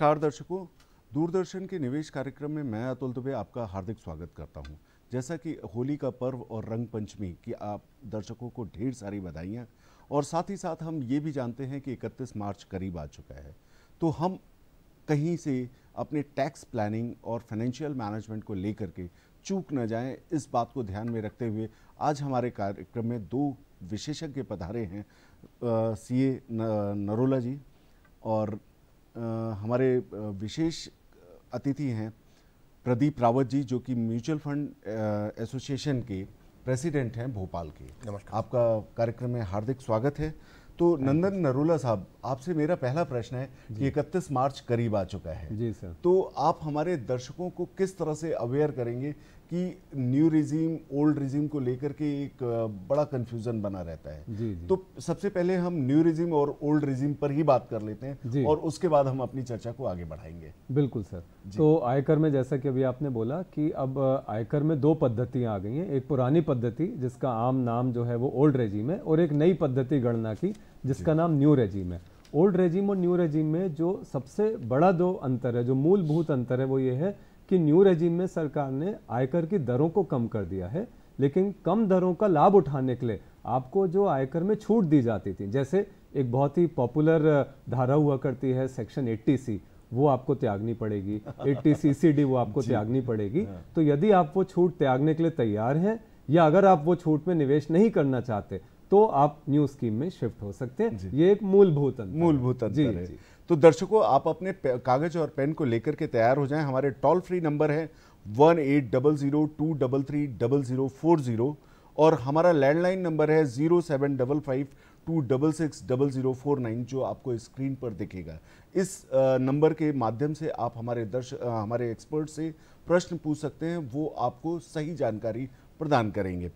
नमस्कार दर्शकों दूरदर्शन के निवेश कार्यक्रम में मैं अतुल दुबे आपका हार्दिक स्वागत करता हूं। जैसा कि होली का पर्व और रंग पंचमी की आप दर्शकों को ढेर सारी बधाइयाँ और साथ ही साथ हम ये भी जानते हैं कि 31 मार्च करीब आ चुका है तो हम कहीं से अपने टैक्स प्लानिंग और फाइनेंशियल मैनेजमेंट को लेकर के चूक न जाएँ इस बात को ध्यान में रखते हुए आज हमारे कार्यक्रम में दो विशेषज्ञ पधारे हैं सी ए नरोला जी और हमारे विशेष अतिथि हैं प्रदीप रावत जी जो कि म्यूचुअल फंड एसोसिएशन के प्रेसिडेंट हैं भोपाल के नमस्कार आपका कार्यक्रम में हार्दिक स्वागत है तो नंदन नरोला साहब आपसे मेरा पहला प्रश्न है कि इकतीस मार्च करीब आ चुका है जी सर तो आप हमारे दर्शकों को किस तरह से अवेयर करेंगे कि न्यू रिजीम ओल्ड रिजीम को लेकर के एक बड़ा कंफ्यूजन बना रहता है जी, जी। तो सबसे पहले हम न्यू रिजीम और ओल्ड रिजीम पर ही बात कर लेते हैं जी. और उसके बाद हम अपनी चर्चा को आगे बढ़ाएंगे बिल्कुल सर जी. तो आयकर में जैसा कि अभी आपने बोला कि अब आयकर में दो पद्धतियां आ गई हैं एक पुरानी पद्धति जिसका आम नाम जो है वो ओल्ड रेजीम है और एक नई पद्धति गणना की जिसका नाम न्यू रेजीम है ओल्ड रेजीम और न्यू रेजीम में जो सबसे बड़ा दो अंतर है जो मूलभूत अंतर है वो ये है कि न्यू रेजिम में सरकार ने आयकर की दरों को कम कर दिया है लेकिन कम दरों का लाभ उठाने के लिए आपको जो आयकर में छूट दी जाती थी जैसे एक बहुत ही पॉपुलर धारा हुआ करती है सेक्शन 80 सी वो आपको त्यागनी पड़ेगी 80 सी सी डी वो आपको त्यागनी पड़ेगी हाँ। तो यदि आप वो छूट त्यागने के लिए तैयार हैं या अगर आप वो छूट में निवेश नहीं करना चाहते तो आप न्यू स्कीम में शिफ्ट हो सकते हैं ये एक मूलभूत मूलभूत जी, जी तो दर्शकों आप अपने कागज और पेन को लेकर के तैयार हो जाएं हमारे टोल फ्री नंबर है one eight double zero two double three double zero four zero और हमारा लैंडलाइन नंबर है zero seven double five two double six double zero four nine जो आपको स्क्रीन पर दिखेगा इस नंबर के माध्यम से आप हमारे दर्श हमारे एक्सपर्ट से प्रश्न पूछ सकते हैं वो आपको सही जानकारी प्रदान करेंगे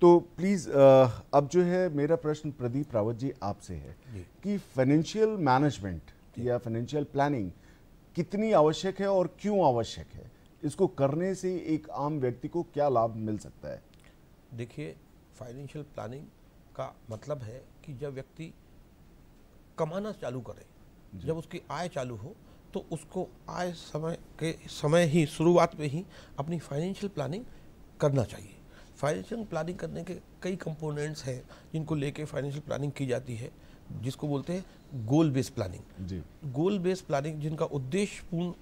तो प्लीज़ अब जो है मेरा प्रश्न प्रदीप रावत जी आपसे है कि फाइनेंशियल मैनेजमेंट या फाइनेंशियल प्लानिंग कितनी आवश्यक है और क्यों आवश्यक है इसको करने से एक आम व्यक्ति को क्या लाभ मिल सकता है देखिए फाइनेंशियल प्लानिंग का मतलब है कि जब व्यक्ति कमाना चालू करे जब उसकी आय चालू हो तो उसको आय समय के समय ही शुरुआत में ही अपनी फाइनेंशियल प्लानिंग करना चाहिए फाइनेंशियल प्लानिंग करने के कई कंपोनेंट्स हैं जिनको लेके फाइनेंशियल प्लानिंग की जाती है जिसको बोलते हैं goal based planning goal based planning जिनका उद्देश्य पूर्ण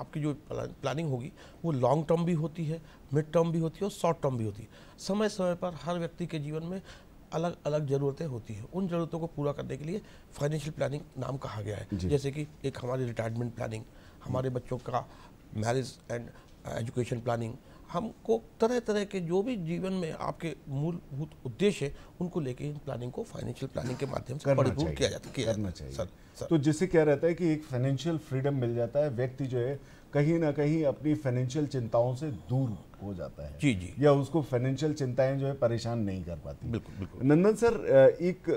आपकी जो प्लानिंग होगी वो लॉन्ग टर्म भी होती है मिड टर्म भी होती है और शॉर्ट टर्म भी होती है समय समय पर हर व्यक्ति के जीवन में अलग अलग ज़रूरतें होती हैं उन ज़रूरतों को पूरा करने के लिए फाइनेंशियल प्लानिंग नाम कहा गया है जैसे कि एक हमारी रिटायरमेंट प्लानिंग हमारे बच्चों का मैरिज एंड एजुकेशन प्लानिंग हमको तरह तरह के जो भी जीवन में आपके मूलभूत उद्देश्य है उनको लेके इन प्लानिंग को फाइनेंशियल प्लानिंग के माध्यम से परिपूर्ण किया जाता किया करना चाहिए सर, सर। तो जिससे क्या रहता है कि एक फाइनेंशियल फ्रीडम मिल जाता है व्यक्ति जो है कहीं ना कहीं अपनी फाइनेंशियल चिंताओं से दूर हो जाता है जी जी या उसको फाइनेंशियल चिंताएं जो है परेशान नहीं कर पाती बिल्कुल बिल्कुल नंदन सर एक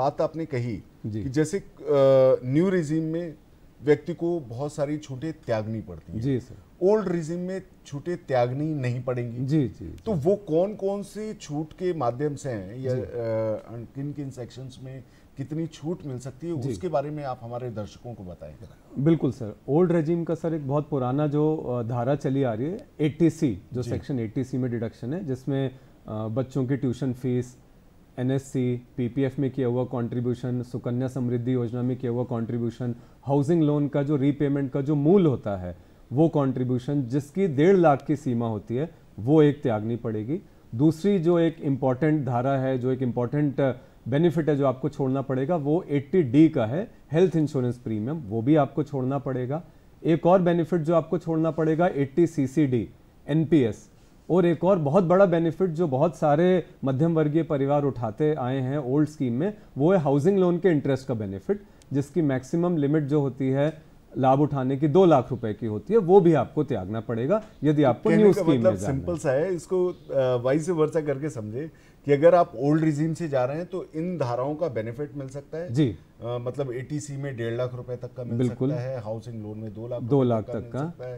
बात आपने कही कि जैसे न्यू रिजीम में व्यक्ति को बहुत सारी छूटें त्यागनी पड़ती है जी सर ओल्ड रिजिम में छूटे त्यागनी नहीं पड़ेंगी जी जी तो वो कौन कौन से छूट के माध्यम से हैं या आ, किन किन सेक्शंस में कितनी छूट मिल सकती है उसके बारे में आप हमारे दर्शकों को बताएं बिल्कुल सर ओल्ड रेजिम का सर एक बहुत पुराना जो धारा चली आ रही है एटीसी जो सेक्शन एटीसी में डिडक्शन है जिसमें बच्चों की ट्यूशन फीस एनएससी पीपीएफ में किया हुआ कंट्रीब्यूशन सुकन्या समृद्धि योजना में किया हुआ कंट्रीब्यूशन हाउसिंग लोन का जो रीपेमेंट का जो मूल होता है वो कंट्रीब्यूशन जिसकी डेढ़ लाख की सीमा होती है वो एक त्यागनी पड़ेगी दूसरी जो एक इम्पॉर्टेंट धारा है जो एक इम्पॉर्टेंट बेनिफिट है जो आपको छोड़ना पड़ेगा वो एट्टी डी का है हेल्थ इंश्योरेंस प्रीमियम वो भी आपको छोड़ना पड़ेगा एक और बेनिफिट जो आपको छोड़ना पड़ेगा eighty C C D N P S और एक और बहुत बड़ा बेनिफिट जो बहुत सारे मध्यम वर्गीय परिवार उठाते आए हैं ओल्ड स्कीम में वो है हाउसिंग लोन के इंटरेस्ट का बेनिफिट जिसकी मैक्सिमम लिमिट जो होती है लाभ उठाने की दो लाख रुपए की होती है वो भी आपको त्यागना पड़ेगा यदि आपको न्यू स्कीम मतलब में सिंपल सा है इसको वाइस वर्षा करके समझे कि अगर आप ओल्ड रिजीम से जा रहे हैं तो इन धाराओं का बेनिफिट मिल सकता है जी आ, मतलब एटीसी में डेढ़ लाख रुपए तक का मिल सकता है हाउसिंग लोन में दो लाख दो लाख तक का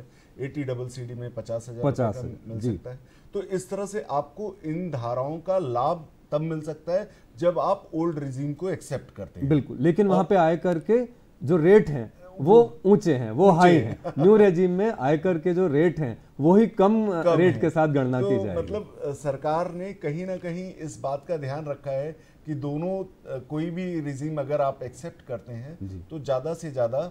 एटी डबल सी डी में पचास हजार पचास मिल सकता है तो इस तरह से आपको इन धाराओं का लाभ तब मिल सकता है जब आप ओल्ड रिजीम को एक्सेप्ट करते हैं बिल्कुल लेकिन वहां पे आए करके जो रेट है वो ऊंचे हैं वो हाई हैं न्यू रेजिम में आयकर के जो रेट हैं वही कम, कम रेट uh, के साथ गणना तो की जाए मतलब uh, सरकार ने कहीं ना कहीं इस बात का ध्यान रखा है कि दोनों uh, कोई भी रिजीम अगर आप एक्सेप्ट करते हैं तो ज़्यादा से ज़्यादा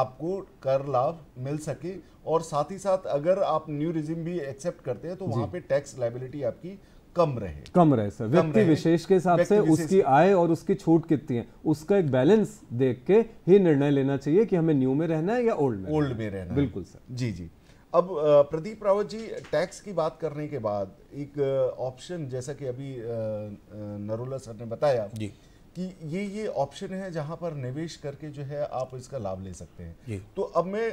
आपको कर लाभ मिल सके और साथ ही साथ अगर आप न्यू रिजिम भी एक्सेप्ट करते हैं तो वहाँ पे टैक्स लाइबिलिटी आपकी कम रहे कम रहे सर व्यक्ति विशेष के हिसाब से उसकी आय और उसकी छूट कितनी है उसका एक बैलेंस देख के ही निर्णय लेना चाहिए कि हमें न्यू में रहना है या ओल्ड में ओल्ड में रहना बिल्कुल सर जी जी अब प्रदीप रावत जी टैक्स की बात करने के बाद एक ऑप्शन जैसा कि अभी नरोला सर ने बताया जी कि ये ये ऑप्शन है जहां पर निवेश करके जो है आप इसका लाभ ले सकते हैं तो अब मैं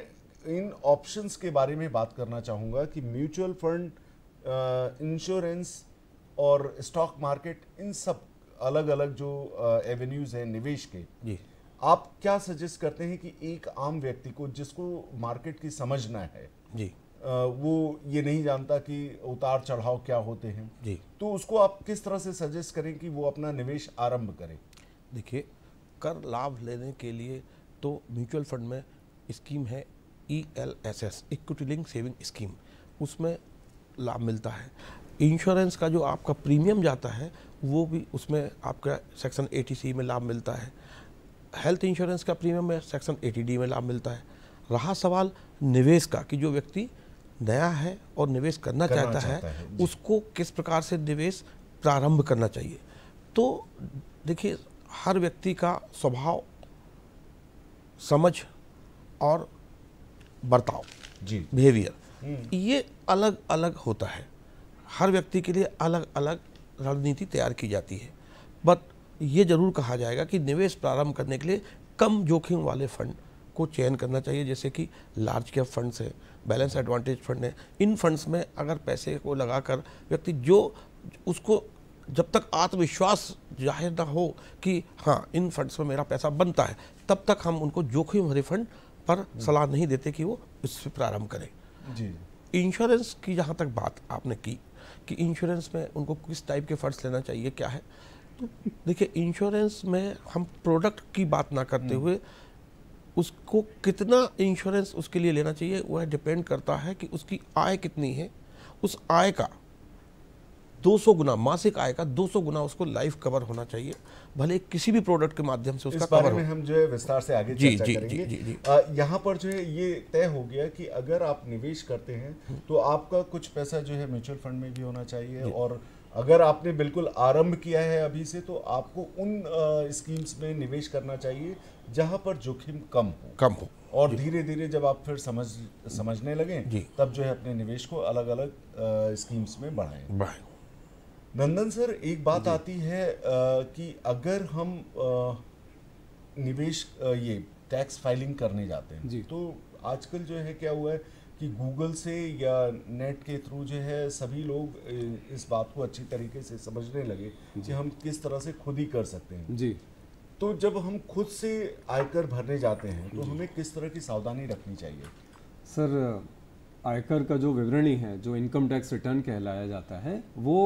इन ऑप्शंस के बारे में बात करना चाहूंगा कि म्यूचुअल फंड इंश्योरेंस और स्टॉक मार्केट इन सब अलग अलग जो एवेन्यूज़ हैं निवेश के जी आप क्या सजेस्ट करते हैं कि एक आम व्यक्ति को जिसको मार्केट की समझना है जी आ, वो ये नहीं जानता कि उतार चढ़ाव क्या होते हैं जी तो उसको आप किस तरह से सजेस्ट करें कि वो अपना निवेश आरंभ करें देखिए कर लाभ लेने के लिए तो म्यूचुअल फंड में स्कीम है E L S S equity link saving scheme उसमें लाभ मिलता है इंश्योरेंस का जो आपका प्रीमियम जाता है वो भी उसमें आपका सेक्शन ए में लाभ मिलता है हेल्थ इंश्योरेंस का प्रीमियम में सेक्शन ए में लाभ मिलता है रहा सवाल निवेश का कि जो व्यक्ति नया है और निवेश करना, करना चाहता, चाहता है, है उसको किस प्रकार से निवेश प्रारंभ करना चाहिए तो देखिए हर व्यक्ति का स्वभाव समझ और बर्ताव जी बिहेवियर हम्म। ये अलग अलग होता है हर व्यक्ति के लिए अलग अलग रणनीति तैयार की जाती है बट ये ज़रूर कहा जाएगा कि निवेश प्रारंभ करने के लिए कम जोखिम वाले फंड को चयन करना चाहिए जैसे कि लार्ज कैप फंड्स हैं बैलेंस एडवांटेज फंड हैं इन फंड्स में अगर पैसे को लगाकर व्यक्ति जो उसको जब तक आत्मविश्वास जाहिर ना हो कि हाँ इन फंड्स में मेरा पैसा बनता है तब तक हम उनको जोखिम भरे फंड पर सलाह नहीं देते कि वो इससे प्रारंभ करें जी इंश्योरेंस की जहाँ तक बात आपने की कि इंश्योरेंस में उनको किस टाइप के फंड्स लेना चाहिए क्या है तो देखिए इंश्योरेंस में हम प्रोडक्ट की बात ना करते हम्म। हुए उसको कितना इंश्योरेंस उसके लिए लेना चाहिए वह डिपेंड करता है कि उसकी आय कितनी है उस आय का 200 गुना मासिक आय का 200 गुना उसको लाइफ कवर होना चाहिए भले किसी भी प्रोडक्ट के माध्यम से उसका बारे में हम जो है विस्तार से आगे जी, चर्चा जी, करेंगे जी, जी, जी। यहाँ पर जो है ये तय हो गया कि अगर आप निवेश करते हैं हम्म। तो आपका कुछ पैसा जो है म्यूचुअल फंड में भी होना चाहिए और अगर आपने बिल्कुल आरंभ किया है अभी से तो आपको उन स्कीम्स में निवेश करना चाहिए जहाँ पर जोखिम कम हो कम हो और धीरे धीरे जब आप फिर समझ समझने लगे तब जो है अपने निवेश को अलग अलग स्कीम्स में बढ़ाएं बढ़ाएं नंदन सर एक बात आती है आ, कि अगर हम आ, निवेश आ, ये टैक्स फाइलिंग करने जाते हैं जी. तो आजकल जो है क्या हुआ है कि गूगल से या नेट के थ्रू जो है सभी लोग इस बात को अच्छी तरीके से समझने लगे कि हम किस तरह से खुद ही कर सकते हैं जी तो जब हम खुद से आयकर भरने जाते हैं तो हमें किस तरह की सावधानी रखनी चाहिए सर आयकर का जो विवरणी है जो इनकम टैक्स रिटर्न कहलाया जाता है वो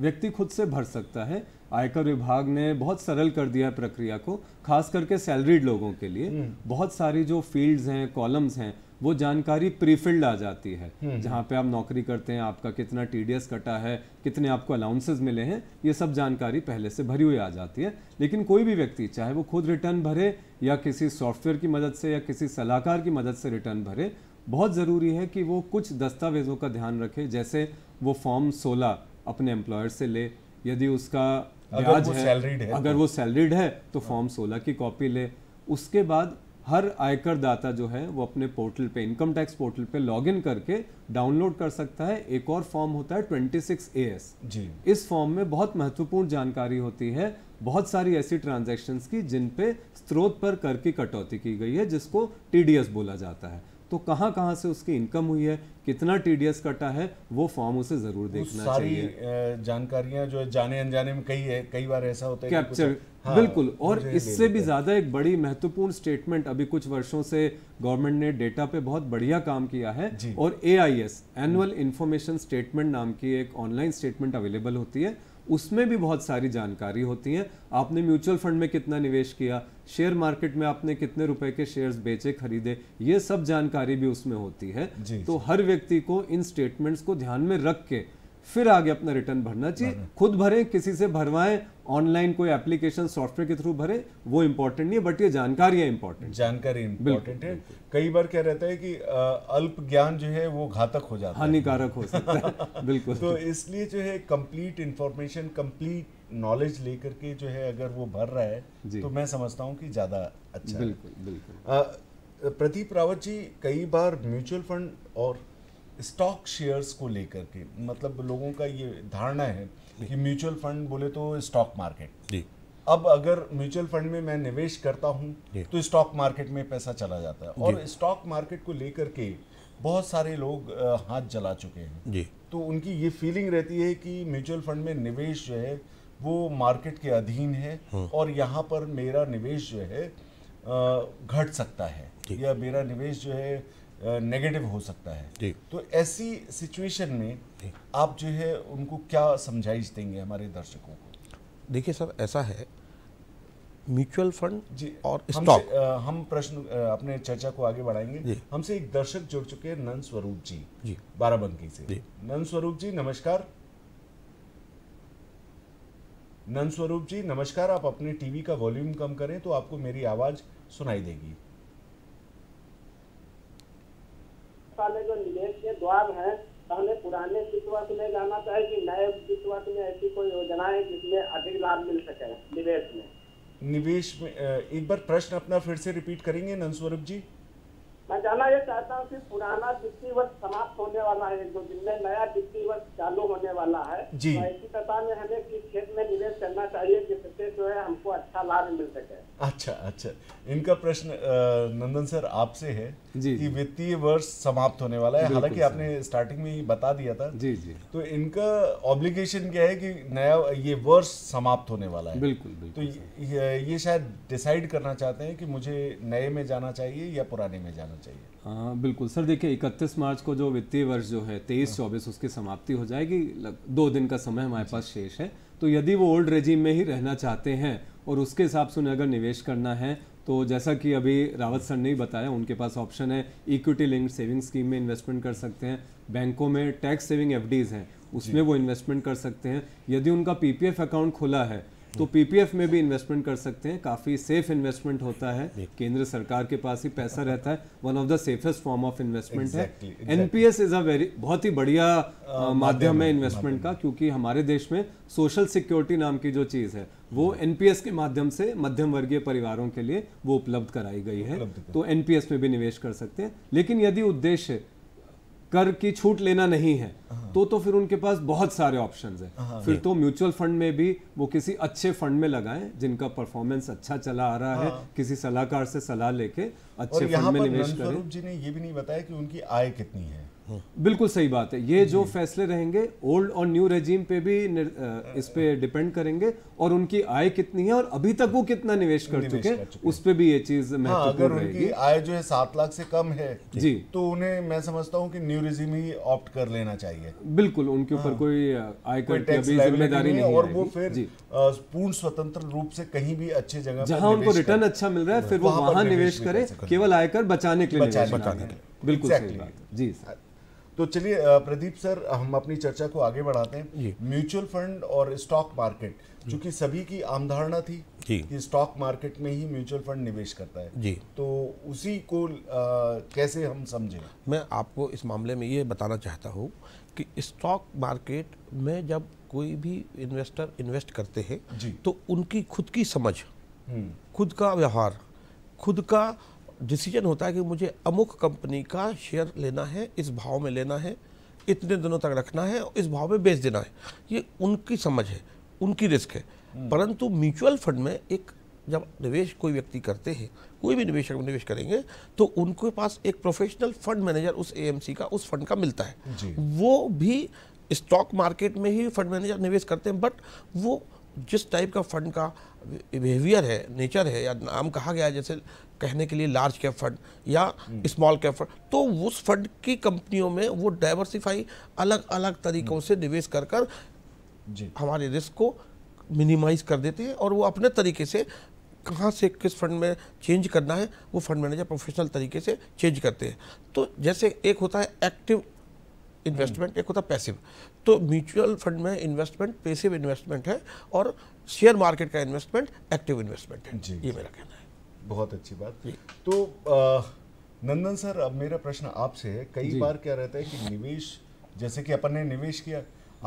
व्यक्ति खुद से भर सकता है आयकर विभाग ने बहुत सरल कर दिया प्रक्रिया को खास करके सैलरीड लोगों के लिए हम्म। बहुत सारी जो फील्ड्स हैं कॉलम्स हैं वो जानकारी प्रीफिल्ड आ जाती है हम्म, हम्म। जहाँ पे आप नौकरी करते हैं आपका कितना टीडीएस कटा है कितने आपको अलाउंसेज मिले हैं ये सब जानकारी पहले से भरी हुई आ जाती है लेकिन कोई भी व्यक्ति चाहे वो खुद रिटर्न भरे या किसी सॉफ्टवेयर की मदद से या किसी सलाहकार की मदद से रिटर्न भरे बहुत ज़रूरी है कि वो कुछ दस्तावेज़ों का ध्यान रखे जैसे वो फॉर्म सोलह अपने एम्प्लॉयर से ले यदि उसका ब्याज है अगर तो। वो सैलरीड है तो फॉर्म हाँ। सोलह की कॉपी ले उसके बाद हर आयकर दाता जो है वो अपने पोर्टल पे इनकम टैक्स पोर्टल पे लॉगिन करके डाउनलोड कर सकता है एक और फॉर्म होता है 26 एएस जी इस फॉर्म में बहुत महत्वपूर्ण जानकारी होती है बहुत सारी ऐसी ट्रांजैक्शंस की जिन पे स्रोत पर कर की कटौती की गई है जिसको टीडीएस बोला जाता है तो कहाँ कहाँ से उसकी इनकम हुई है कितना एस कटा है वो फॉर्म उसे जरूर देखना सारी चाहिए जानकारियां जो जाने अनजाने में कई है कई बार ऐसा होता है कैप्चर हाँ, बिल्कुल और इससे भी ज़्यादा एक बड़ी महत्वपूर्ण स्टेटमेंट अभी कुछ वर्षों से गवर्नमेंट ने डेटा पे बहुत बढ़िया काम किया है और A I S annual information statement नाम की एक ऑनलाइन स्टेटमेंट अवेलेबल होती है उसमें भी बहुत सारी जानकारी होती है आपने म्यूचुअल फंड में कितना निवेश किया शेयर मार्केट में आपने कितने रुपए के शेयर्स बेचे खरीदे ये सब जानकारी भी उसमें होती है तो हर व्यक्ति को इन स्टेटमेंट्स को ध्यान में रख के फिर आगे अपना रिटर्न भरना चाहिए खुद भरें किसी से भरवाएं ऑनलाइन कोई एप्लीकेशन सॉफ्टवेयर के थ्रू भरें वो इंपॉर्टेंट नहीं है बट ये जानकारियां इंपॉर्टेंट जानकारी इंपॉर्टेंट है कई बार क्या रहता है कि अल्प ज्ञान जो है वो घातक हो जाता है हानिकारक हो सकता है बिल्कुल तो इसलिए जो है कंप्लीट इंफॉर्मेशन कंप्लीट नॉलेज लेकर के जो है अगर वो भर रहा है तो मैं समझता हूँ कि ज़्यादा अच्छा बिल्कुल बिल्कुल प्रदीप रावत जी कई बार म्यूचुअल फंड और स्टॉक शेयर्स को लेकर के मतलब लोगों का ये धारणा है कि म्यूचुअल फंड बोले तो स्टॉक मार्केट अब अगर म्यूचुअल फंड में मैं निवेश करता हूँ तो स्टॉक मार्केट में पैसा चला जाता है और स्टॉक मार्केट को लेकर के बहुत सारे लोग हाथ जला चुके हैं तो उनकी ये फीलिंग रहती है कि म्यूचुअल फंड में निवेश जो है वो मार्केट के अधीन है हाँ। और यहाँ पर मेरा निवेश जो है घट सकता है या मेरा निवेश जो है नेगेटिव हो सकता है तो ऐसी सिचुएशन में आप जो है उनको क्या समझाइश देंगे हमारे दर्शकों को देखिए सर ऐसा है म्यूचुअल फंड जी और स्टॉक हम प्रश्न अपने चर्चा को आगे बढ़ाएंगे हमसे एक दर्शक जुड़ चुके हैं नंद स्वरूप जी जी बाराबंकी से नंद स्वरूप जी नमस्कार नंद स्वरूप जी नमस्कार आप अपने टीवी का वॉल्यूम कम करें तो आपको मेरी आवाज सुनाई देगी विश्वास है तो हमें पुराने विश्वास में जाना चाहिए कि नए विश्वास में ऐसी कोई योजना है जिसमें अधिक लाभ मिल सके निवेश में निवेश में एक बार प्रश्न अपना फिर से रिपीट करेंगे नंद जी मैं जानना ये चाहता हूँ कि पुराना वित्तीय वर्ष समाप्त होने वाला है जो दिन में नया वित्तीय वर्ष चालू होने वाला है जी तो ऐसी दशा में हमें किस क्षेत्र में निवेश करना चाहिए जिससे जो है हमको अच्छा लाभ मिल सके अच्छा अच्छा इनका प्रश्न नंदन सर आपसे है कि वित्तीय वर्ष समाप्त होने वाला है हालांकि आपने स्टार्टिंग में ही बता दिया था जी जी तो इनका ऑब्लिगेशन क्या है कि नया ये वर्ष समाप्त होने वाला है बिल्कुल, बिल्कुल तो ये शायद डिसाइड करना चाहते हैं कि मुझे नए में जाना चाहिए या पुराने में जाना होना चाहिए हाँ बिल्कुल सर देखिए 31 मार्च को जो वित्तीय वर्ष जो है तेईस हाँ। चौबीस उसकी समाप्ति हो जाएगी दो दिन का समय हमारे पास शेष है तो यदि वो ओल्ड रेजिम में ही रहना चाहते हैं और उसके हिसाब से उन्हें अगर निवेश करना है तो जैसा कि अभी रावत सर ने ही बताया उनके पास ऑप्शन है इक्विटी लिंक्ड सेविंग स्कीम में इन्वेस्टमेंट कर सकते हैं बैंकों में टैक्स सेविंग एफडीज़ हैं उसमें वो इन्वेस्टमेंट कर सकते हैं यदि उनका पीपीएफ अकाउंट खुला है तो पीपीएफ में भी इन्वेस्टमेंट कर सकते हैं काफ़ी सेफ इन्वेस्टमेंट होता है केंद्र सरकार के पास ही पैसा रहता है one of the safest form of investment है एनपीएस इज अ वेरी बहुत ही बढ़िया माध्यम है इन्वेस्टमेंट का क्योंकि हमारे देश में सोशल सिक्योरिटी नाम की जो चीज़ है वो एनपीएस हम्म। के माध्यम से मध्यम वर्गीय परिवारों के लिए वो उपलब्ध कराई गई है तो एनपीएस में भी निवेश कर सकते हैं लेकिन यदि उद्देश्य कर की छूट लेना नहीं है हाँ। तो तो फिर उनके पास बहुत सारे ऑप्शन है हाँ। फिर तो म्यूचुअल फंड में भी वो किसी अच्छे फंड में लगाएं जिनका परफॉर्मेंस अच्छा चला आ रहा है हाँ। किसी सलाहकार से सलाह लेके अच्छे फंड में निवेश करें जी ने ये भी नहीं बताया कि उनकी आय कितनी है बिल्कुल सही बात है ये जो फैसले रहेंगे ओल्ड और न्यू रेजीम पे भी इस पे डिपेंड करेंगे और उनकी आय कितनी है और अभी तक वो कितना निवेश कर चुके हैं उस पे भी ये चीज हाँ, महत्वपूर्ण हाँ, रहेगी आय जो है सात लाख से कम है जी तो उन्हें मैं समझता हूँ कि न्यू रेजीम ही ऑप्ट कर लेना चाहिए बिल्कुल उनके ऊपर हाँ, कोई आयकर जिम्मेदारी नहीं और वो फिर पूर्ण स्वतंत्र रूप से कहीं भी अच्छी जगह जहाँ उनको रिटर्न अच्छा मिल रहा है फिर वो वहाँ निवेश करे केवल आयकर बचाने के लिए बिल्कुल सही बात जी सर तो चलिए प्रदीप सर हम अपनी चर्चा को आगे बढ़ाते हैं म्यूचुअल फंड और स्टॉक मार्केट चूंकि सभी की आमधारणा थी कि स्टॉक मार्केट में ही म्यूचुअल फंड निवेश करता है जी तो उसी को आ, कैसे हम समझें मैं आपको इस मामले में ये बताना चाहता हूँ कि स्टॉक मार्केट में जब कोई भी इन्वेस्टर इन्वेस्ट करते हैं तो उनकी खुद की समझ हम्म। खुद का व्यवहार खुद का डिसीजन होता है कि मुझे अमुक कंपनी का शेयर लेना है इस भाव में लेना है इतने दिनों तक रखना है और इस भाव में बेच देना है ये उनकी समझ है उनकी रिस्क है हम्म। परंतु म्यूचुअल फंड में एक जब निवेश कोई व्यक्ति करते हैं कोई भी निवेशक निवेश करेंगे तो उनके पास एक प्रोफेशनल फंड मैनेजर उस एएमसी का उस फंड का मिलता है वो भी स्टॉक मार्केट में ही फंड मैनेजर निवेश करते हैं बट वो जिस टाइप का फंड का बिहेवियर है नेचर है या नाम कहा गया है जैसे कहने के लिए लार्ज कैप फंड या स्मॉल कैप फंड तो उस फंड की कंपनियों में वो डाइवर्सिफाई अलग अलग तरीकों से निवेश कर कर हमारे रिस्क को मिनिमाइज कर देते हैं और वो अपने तरीके से कहाँ से किस फंड में चेंज करना है वो फंड मैनेजर प्रोफेशनल तरीके से चेंज करते हैं तो जैसे एक होता है एक्टिव इन्वेस्टमेंट एक होता है पैसिव तो म्यूचुअल फंड में इन्वेस्टमेंट पैसिव इन्वेस्टमेंट है और शेयर मार्केट का इन्वेस्टमेंट एक्टिव इन्वेस्टमेंट है ये मेरा कहना है बहुत अच्छी बात तो आ, नंदन सर अब मेरा प्रश्न आपसे है कई बार क्या रहता है कि निवेश जैसे कि अपन ने निवेश किया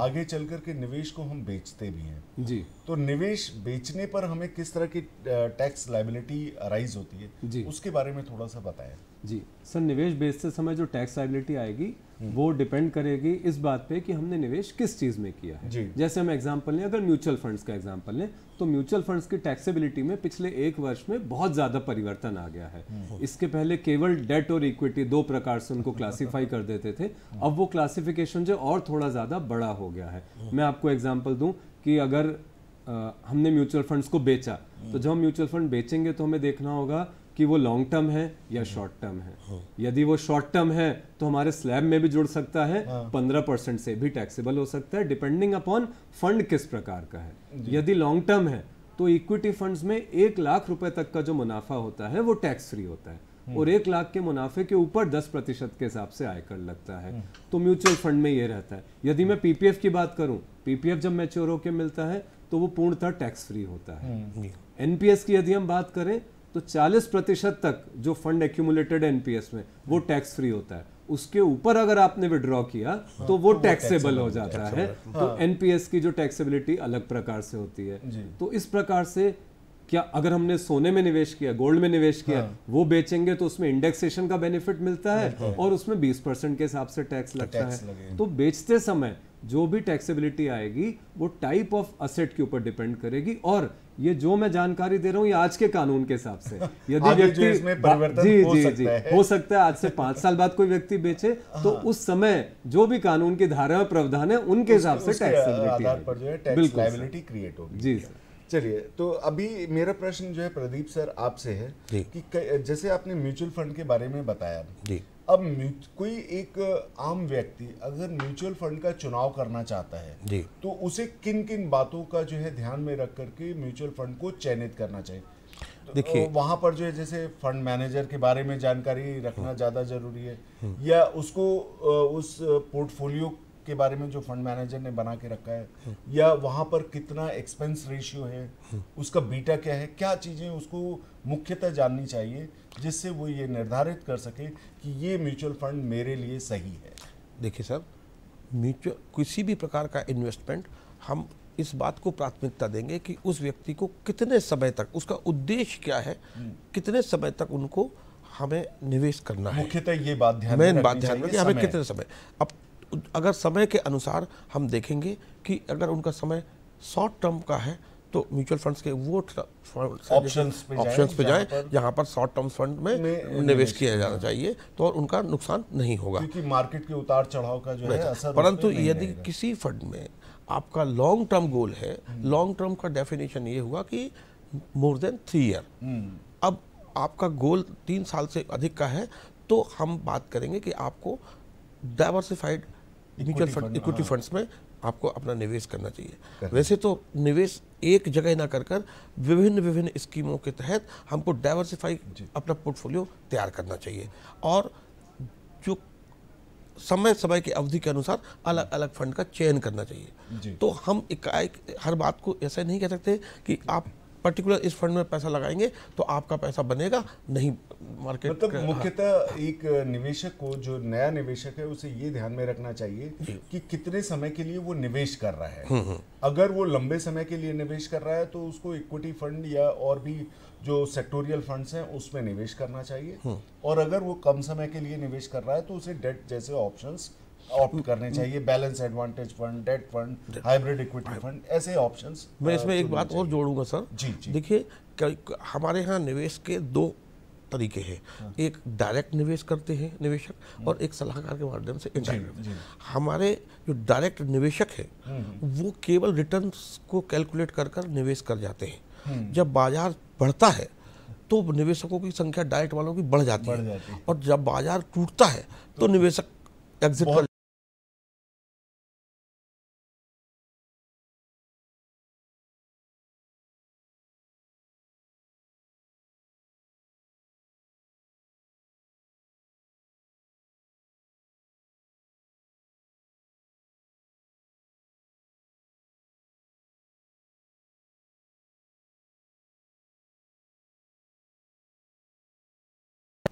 आगे चल करके निवेश को हम बेचते भी हैं जी तो निवेश बेचने पर हमें किस तरह की टैक्स लाइबिलिटी अराइज होती है जी उसके बारे में थोड़ा सा बताएं जी सर निवेश बेचते समय जो टैक्स लाइबिलिटी आएगी हम्म। वो डिपेंड करेगी इस बात पे कि हमने निवेश किस चीज़ में किया है जैसे हम एग्जांपल लें अगर म्यूचुअल फंड्स का एग्जांपल लें तो म्यूचुअल फंड्स की टैक्सेबिलिटी में पिछले एक वर्ष में बहुत ज़्यादा परिवर्तन आ गया है हम्म। इसके पहले केवल डेट और इक्विटी दो प्रकार से उनको क्लासीफाई कर देते थे हम्म। अब वो क्लासिफिकेशन जो और थोड़ा ज़्यादा बड़ा हो गया है मैं आपको एग्जाम्पल दूँ कि अगर आ, हमने म्यूचुअल फंड्स को बेचा तो जब हम म्यूचुअल फंड बेचेंगे तो हमें देखना होगा कि वो लॉन्ग टर्म है या शॉर्ट हाँ। टर्म है हाँ। यदि वो शॉर्ट टर्म है तो हमारे स्लैब में भी जुड़ सकता है हाँ। पंद्रह परसेंट से भी टैक्सेबल हो सकता है डिपेंडिंग अपॉन फंड किस प्रकार का है यदि लॉन्ग टर्म है तो इक्विटी फंड्स में एक लाख रुपए तक का जो मुनाफा होता है वो टैक्स फ्री होता है और एक लाख के मुनाफे के ऊपर दस प्रतिशत के हिसाब से आयकर लगता है तो म्यूचुअल फंड में ये रहता है यदि मैं पीपीएफ की बात करूं पीपीएफ जब मेच्योर होकर मिलता है तो वो पूर्णतः टैक्स फ्री होता है एनपीएस की यदि हम बात करें तो 40 प्रतिशत तक जो फंड एक्यूमुलेटेड एनपीएस में वो टैक्स फ्री होता है उसके ऊपर अगर आपने विड्रॉ किया हाँ, तो वो टैक्सेबल तो हो जाता है हाँ। तो एनपीएस की जो टैक्सेबिलिटी अलग प्रकार से होती है तो इस प्रकार से क्या अगर हमने सोने में निवेश किया गोल्ड में निवेश किया हाँ। वो बेचेंगे तो उसमें इंडेक्सेशन का बेनिफिट मिलता है और उसमें 20 परसेंट के हिसाब से टैक्स तो लगता है तो बेचते समय जो भी टैक्सेबिलिटी आएगी वो टाइप ऑफ असेट के ऊपर डिपेंड करेगी और ये जो मैं जानकारी दे रहा हूँ ये आज के कानून के हिसाब से यदि व्यक्ति जी हो जी सकता जी है। हो सकता है आज से पांच साल बाद कोई व्यक्ति बेचे हाँ। तो उस समय जो भी कानून की धारा प्रावधान है उनके हिसाब से टैक्स क्रिएट होगी जी सर चलिए तो अभी मेरा प्रश्न जो है प्रदीप सर आपसे है कि जैसे आपने म्यूचुअल फंड के बारे में बताया अब कोई एक आम व्यक्ति अगर म्यूचुअल फंड का चुनाव करना चाहता है जी तो उसे किन किन बातों का जो है ध्यान में रख करके म्यूचुअल फंड को चयनित करना चाहिए तो, देखिए वहां पर जो है जैसे फंड मैनेजर के बारे में जानकारी रखना हम्म। ज़्यादा जरूरी है हम्म। या उसको उस पोर्टफोलियो के बारे में जो फंड मैनेजर ने बना के रखा है हम्म। या वहाँ पर कितना एक्सपेंस रेशियो है हम्म। उसका बीटा क्या है क्या चीज़ें उसको मुख्यतः जाननी चाहिए जिससे वो ये निर्धारित कर सके कि ये म्यूचुअल फंड मेरे लिए सही है देखिए सर म्यूचुअल किसी भी प्रकार का इन्वेस्टमेंट हम इस बात को प्राथमिकता देंगे कि उस व्यक्ति को कितने समय तक उसका उद्देश्य क्या है हम्म। कितने समय तक उनको हमें निवेश करना है मुख्यतः ये बात ध्यान में बात ध्यान में कि हमें कितने समय अब अगर समय के अनुसार हम देखेंगे कि अगर उनका समय शॉर्ट टर्म का है तो म्यूचुअल फंड्स के वो ऑप्शंस पे ऑप्शंस पे पर शॉर्ट टर्म फंड में, निवेश किया जाना चाहिए तो उनका नुकसान नहीं होगा क्योंकि मार्केट के उतार चढ़ाव का जो है असर परंतु यदि किसी फंड में आपका लॉन्ग टर्म गोल है लॉन्ग टर्म हम्म। का डेफिनेशन ये हुआ कि मोर देन थ्री ईयर अब आपका गोल तीन साल से अधिक का है तो हम बात करेंगे कि आपको diversified mutual fund equity funds में आपको अपना निवेश करना चाहिए वैसे तो निवेश एक जगह ना कर कर विभिन्न विभिन्न स्कीमों के तहत हमको डाइवर्सिफाई अपना पोर्टफोलियो तैयार करना चाहिए और जो समय समय की अवधि के अनुसार अलग अलग फंड का चयन करना चाहिए तो हम इकाई हर बात को ऐसा नहीं कह सकते कि आप पर्टिकुलर इस फंड में पैसा लगाएंगे तो आपका पैसा बनेगा नहीं मार्केट मतलब मुख्यतः हाँ। एक निवेशक को जो नया निवेशक है उसे ये ध्यान में रखना चाहिए कि कितने समय के लिए वो निवेश कर रहा है हम्म, हम्म। अगर वो लंबे समय के लिए निवेश कर रहा है तो उसको इक्विटी फंड या और भी जो सेक्टोरियल फंड्स हैं उसमें निवेश करना चाहिए हम्म। और अगर वो कम समय के लिए निवेश कर रहा है तो उसे डेट जैसे ऑप्शंस ऑप्ट करने चाहिए balance advantage fund debt fund hybrid equity fund ऐसे ऑप्शंस मैं इसमें एक बात और जोड़ूंगा सर जी जी देखिए हमारे यहाँ निवेश के दो तरीके हैं हाँ। एक डायरेक्ट निवेश करते हैं निवेशक हम्म। और एक सलाहकार के माध्यम से इनडायरेक्ट हमारे जो डायरेक्ट निवेशक है हम्म। वो केवल रिटर्न को कैलकुलेट कर कर निवेश कर जाते हैं हम्म। जब बाजार बढ़ता है तो निवेशकों की संख्या डायरेक्ट वालों की बढ़ जाती बढ़ जाती है है और जब बाजार टूटता है तो, तो निवेशक एग्जिट कर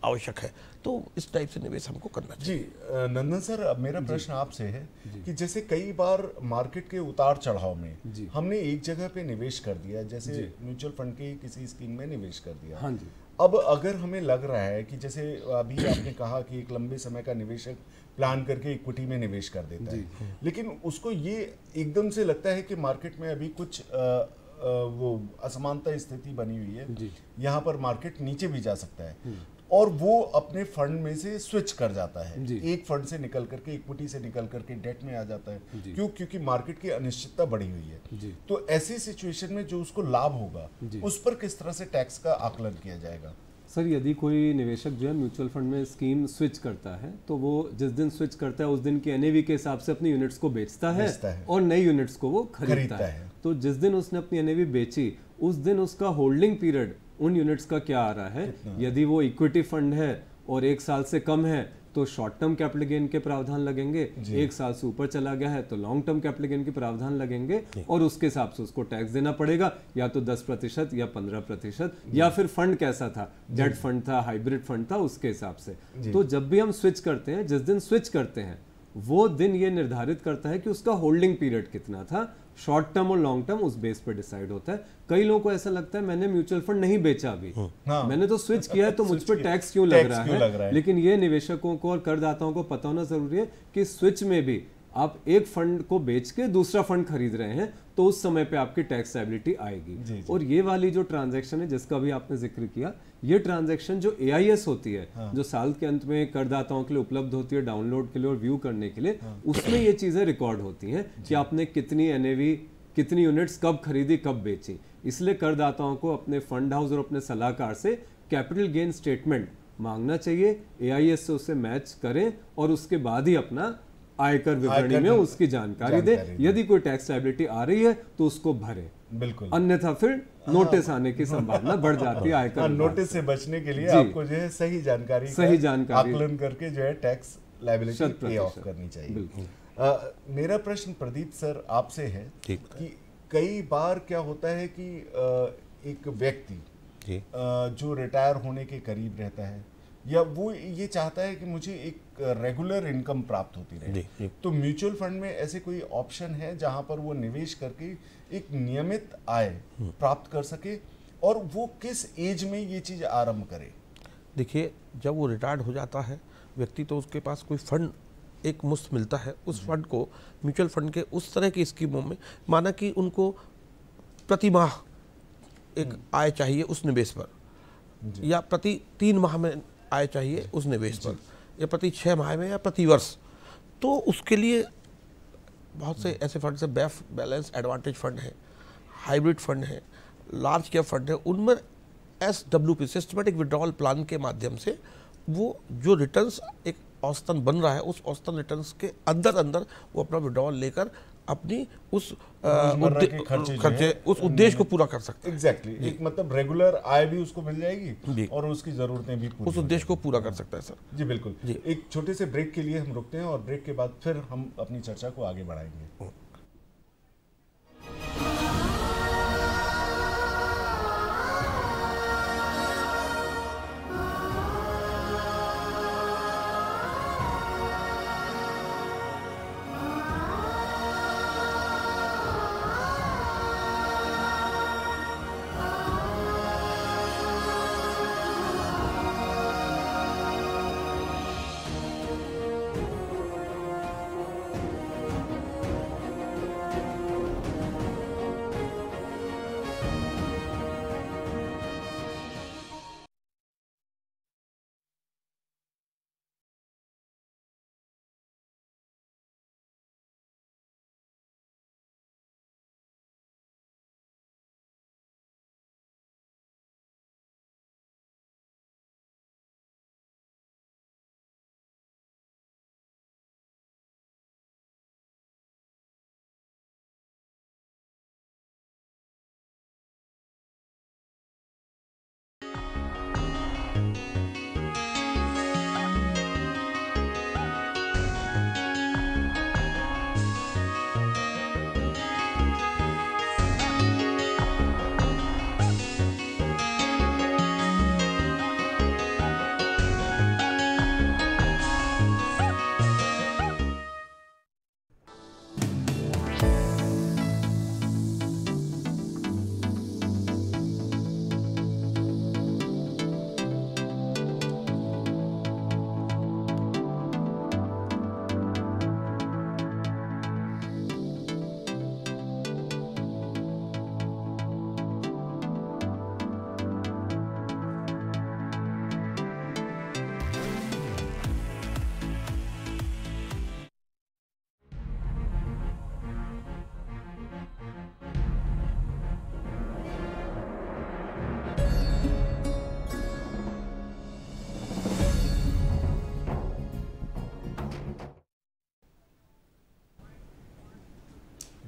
आवश्यक है तो इस टाइप से निवेश हमको करना चाहिए जी नंदन सर मेरा प्रश्न आपसे है कि जैसे कई बार मार्केट के उतार चढ़ाव में हमने एक जगह पे निवेश कर दिया जैसे म्यूचुअल फंड की किसी स्कीम में निवेश कर दिया हाँ जी अब अगर हमें लग रहा है कि जैसे अभी आपने कहा कि एक लंबे समय का निवेशक प्लान करके इक्विटी में निवेश कर देता है लेकिन उसको ये एकदम से लगता है कि मार्केट में अभी कुछ आ, आ, वो असमानता स्थिति बनी हुई है यहाँ पर मार्केट नीचे भी जा सकता है हम्म। और वो अपने फंड में से स्विच कर जाता है एक फंड से निकल करके इक्विटी से निकल करके डेट में आ जाता है क्यों क्योंकि मार्केट की अनिश्चितता बढ़ी हुई है तो ऐसी सिचुएशन में जो उसको लाभ होगा उस पर किस तरह से टैक्स का आकलन किया जाएगा सर यदि कोई निवेशक जो है म्यूचुअल फंड में स्कीम स्विच करता है तो वो जिस दिन स्विच करता है उस दिन के एनएवी के हिसाब से अपनी यूनिट्स को बेचता है, है। और नई यूनिट्स को वो खरीदता, खरीदता है।, है तो जिस दिन उसने अपनी एनएवी बेची उस दिन उसका होल्डिंग पीरियड उन यूनिट्स का क्या आ रहा है यदि वो इक्विटी फंड है और एक साल से कम है तो शॉर्ट टर्म कैपिटल गेन के प्रावधान लगेंगे एक साल से ऊपर चला गया है तो लॉन्ग टर्म कैपिटल गेन के प्रावधान लगेंगे और उसके हिसाब से उसको टैक्स देना पड़ेगा या तो 10 प्रतिशत या 15 प्रतिशत या फिर फंड कैसा था डेट फंड था हाइब्रिड फंड था उसके हिसाब से तो जब भी हम स्विच करते हैं जिस दिन स्विच करते हैं वो दिन ये निर्धारित करता है कि उसका होल्डिंग पीरियड कितना था शॉर्ट टर्म और लॉन्ग टर्म उस बेस पर डिसाइड होता है कई लोगों को ऐसा लगता है मैंने म्यूचुअल फंड नहीं बेचा अभी हाँ। हाँ। मैंने तो स्विच किया है तो मुझ पर टैक्स क्यों लग रहा है लेकिन ये निवेशकों को और करदाताओं को पता होना जरूरी है कि स्विच में भी आप एक फंड को बेच के दूसरा फंड खरीद रहे हैं तो उस समय पे आपकी टैक्स लाइबिलिटी आएगी जी, जी. और ये वाली जो ट्रांजैक्शन है जिसका भी आपने जिक्र किया ये ट्रांजैक्शन जो ए होती है हाँ. जो साल के अंत में करदाताओं के लिए उपलब्ध होती है डाउनलोड के लिए और व्यू करने के लिए हाँ. उसमें ये चीज़ें रिकॉर्ड होती है कि आपने कितनी एन कितनी यूनिट्स कब खरीदी कब बेची इसलिए करदाताओं को अपने फंड हाउस और अपने सलाहकार से कैपिटल गेन स्टेटमेंट मांगना चाहिए ए से उसे मैच करें और उसके बाद ही अपना आयकर विवरणी में उसकी जानकारी, जानकारी दे यदि कोई टैक्स लाइबिलिटी आ रही है तो उसको भरे बिल्कुल अन्यथा फिर नोटिस हाँ। आने की संभावना बढ़ हाँ। जाती है आयकर नोटिस हाँ, से बचने के लिए आपको जो है सही जानकारी सही जानकारी आकलन करके जो है टैक्स लाइबिलिटी पे ऑफ करनी चाहिए आ, मेरा प्रश्न प्रदीप सर आपसे है कि कई बार क्या होता है कि एक व्यक्ति जो रिटायर होने के करीब रहता है या वो ये चाहता है कि मुझे एक रेगुलर इनकम प्राप्त होती रहे तो म्यूचुअल फंड में ऐसे कोई ऑप्शन है जहां पर वो निवेश करके एक नियमित आय हम्म। प्राप्त कर सके और वो किस एज में ये चीज़ आरंभ करे देखिए जब वो रिटायर्ड हो जाता है व्यक्ति तो उसके पास कोई फंड एक मुफ्त मिलता है उस फंड को म्यूचुअल फंड के उस तरह की स्कीमों में माना कि उनको प्रतिमाह एक हम्म। आय चाहिए उस निवेश पर या प्रति तीन माह में आय चाहिए उस निवेश पर या प्रति छः माह में या प्रति वर्ष तो उसके लिए बहुत से ऐसे फंड से बेफ बैलेंस एडवांटेज फंड है हाइब्रिड फंड है लार्ज कैप फंड है उनमें S W P systematic withdrawal plan के माध्यम से वो जो रिटर्न्स एक औसतन बन रहा है उस औसतन रिटर्न के अंदर अंदर वो अपना विड्रॉल लेकर अपनी उस खर्चे उस उद्देश्य को पूरा कर सकते हैं एग्जैक्टली exactly. एक मतलब रेगुलर आय भी उसको मिल जाएगी और उसकी जरूरतें भी पूरी उस उद्देश्य को पूरा कर सकता है सर जी बिल्कुल जी। एक छोटे से ब्रेक के लिए हम रुकते हैं और ब्रेक के बाद फिर हम अपनी चर्चा को आगे बढ़ाएंगे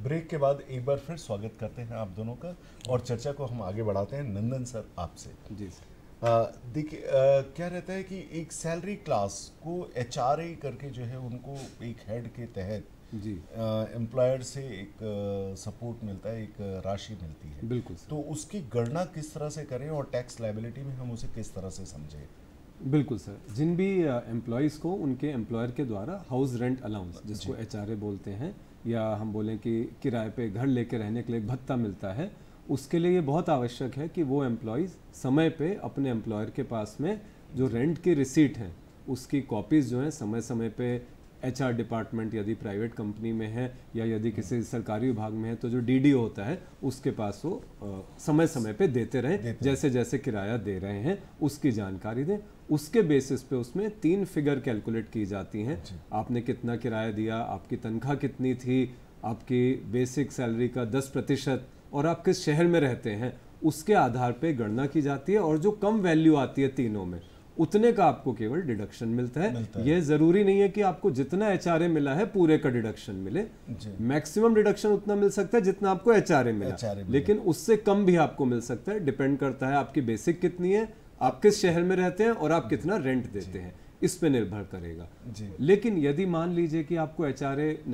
ब्रेक के बाद एक बार फिर स्वागत करते हैं आप दोनों का और चर्चा को हम आगे बढ़ाते हैं नंदन सर आपसे जी देखिए क्या रहता है कि एक सैलरी क्लास को एच करके जो है उनको एक हेड के तहत जी एम्प्लॉयर से एक सपोर्ट मिलता है एक राशि मिलती है बिल्कुल तो उसकी गणना किस तरह से करें और टैक्स लाइबिलिटी में हम उसे किस तरह से समझें बिल्कुल सर जिन भी एम्प्लॉयज़ को उनके एम्प्लॉयर के द्वारा हाउस रेंट अलाउंस जिसको एच बोलते हैं या हम बोलें कि किराए पे घर लेके रहने के लिए भत्ता मिलता है उसके लिए ये बहुत आवश्यक है कि वो एम्प्लॉयज़ समय पे अपने एम्प्लॉयर के पास में जो रेंट की रिसीट है उसकी कॉपीज़ जो हैं समय समय पे एचआर डिपार्टमेंट यदि प्राइवेट कंपनी में है या यदि किसी सरकारी विभाग में है तो जो डीडीओ होता है उसके पास वो समय समय पे देते रहें जैसे जैसे किराया दे रहे हैं उसकी जानकारी दें उसके बेसिस पे उसमें तीन फिगर कैलकुलेट की जाती हैं आपने कितना किराया दिया आपकी तनख्वाह कितनी थी आपकी बेसिक सैलरी का दस प्रतिशत और आप किस शहर में रहते हैं उसके आधार पे गणना की जाती है और जो कम वैल्यू आती है तीनों में उतने का आपको केवल डिडक्शन मिलता है यह जरूरी नहीं है कि आपको जितना एच मिला है पूरे का डिडक्शन मिले मैक्सिमम डिडक्शन उतना मिल सकता है जितना आपको एच मिला।, मिला लेकिन उससे कम भी आपको मिल सकता है डिपेंड करता है आपकी बेसिक कितनी है आप किस शहर में रहते हैं और आप कितना रेंट देते हैं इस पर निर्भर करेगा लेकिन यदि मान लीजिए कि आपको एच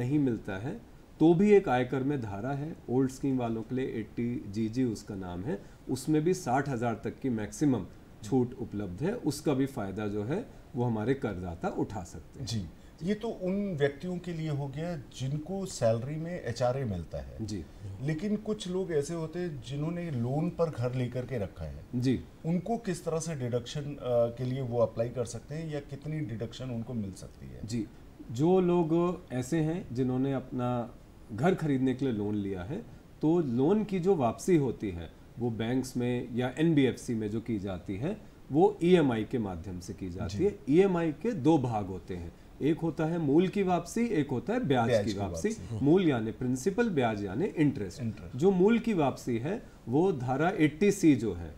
नहीं मिलता है तो भी एक आयकर में धारा है ओल्ड स्कीम वालों के लिए एट्टी जी जी उसका नाम है उसमें भी साठ हज़ार तक की मैक्सिमम छूट उपलब्ध है उसका भी फ़ायदा जो है वो हमारे करदाता उठा सकते हैं जी ये तो उन व्यक्तियों के लिए हो गया जिनको सैलरी में एच मिलता है जी लेकिन कुछ लोग ऐसे होते हैं जिन्होंने लोन पर घर लेकर के रखा है जी उनको किस तरह से डिडक्शन के लिए वो अप्लाई कर सकते हैं या कितनी डिडक्शन उनको मिल सकती है जी जो लोग ऐसे हैं जिन्होंने अपना घर खरीदने के लिए लोन लिया है तो लोन की जो वापसी होती है वो बैंक्स में या एन में जो की जाती है वो ई के माध्यम से की जाती है ई के दो भाग होते हैं एक होता है मूल की वापसी एक होता है ब्याज, ब्याज की, वापसी, वापसी। हाँ। मूल यानी प्रिंसिपल ब्याज यानी इंटरेस्ट जो मूल की वापसी है वो धारा 80 सी जो है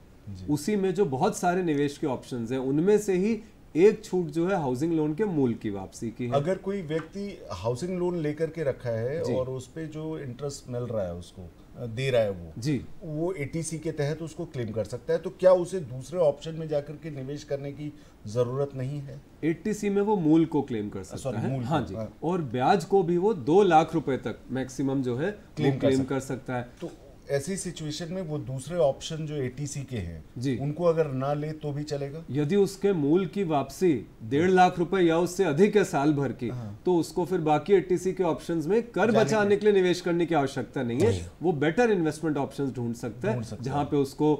उसी में जो बहुत सारे निवेश के ऑप्शंस हैं उनमें से ही एक छूट जो है हाउसिंग लोन के मूल की वापसी की है अगर कोई व्यक्ति हाउसिंग लोन लेकर के रखा है और उस पर जो इंटरेस्ट मिल रहा है उसको दे रहा है वो जी वो एटीसी के तहत उसको क्लेम कर सकता है तो क्या उसे दूसरे ऑप्शन में जाकर के निवेश करने की जरूरत नहीं है एटीसी में वो मूल को क्लेम कर सकता आ, है हाँ जी हाँ। और ब्याज को भी वो दो लाख रुपए तक मैक्सिमम जो है क्लेम, क्लेम कर सकता है तो ऐसी सिचुएशन में वो दूसरे ऑप्शन जो एटीसी के हैं जी उनको अगर ना ले तो भी चलेगा यदि उसके मूल की वापसी डेढ़ लाख रुपए या उससे अधिक है साल भर की हाँ। तो उसको फिर बाकी एटीसी के ऑप्शंस में कर बचाने के लिए निवेश करने की आवश्यकता नहीं है वो बेटर इन्वेस्टमेंट ऑप्शन ढूंढ सकता है जहाँ पे उसको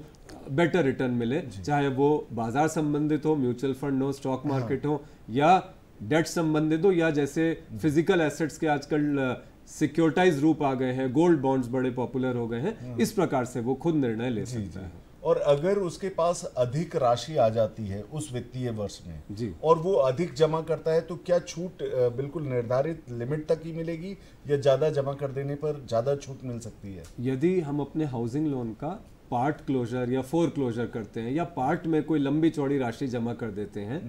बेटर रिटर्न मिले चाहे वो बाजार संबंधित हो म्यूचुअल फंड हो स्टॉक मार्केट हाँ। हो या डेट संबंधित हो या जैसे फिजिकल एसेट्स के आजकल सिक्योरिटाइज रूप आ गए हैं गोल्ड बॉन्ड्स बड़े पॉपुलर हो गए हैं हाँ। इस प्रकार से वो खुद निर्णय ले सकता है और अगर उसके पास अधिक राशि आ जाती है उस वित्तीय वर्ष में जी और वो अधिक जमा करता है तो क्या छूट बिल्कुल निर्धारित लिमिट तक ही मिलेगी या ज़्यादा जमा कर देने पर ज़्यादा छूट मिल सकती है यदि हम अपने हाउसिंग लोन का पार्ट क्लोजर या फोर क्लोजर करते हैं या पार्ट में कोई लंबी चौड़ी राशि जमा कर देते हैं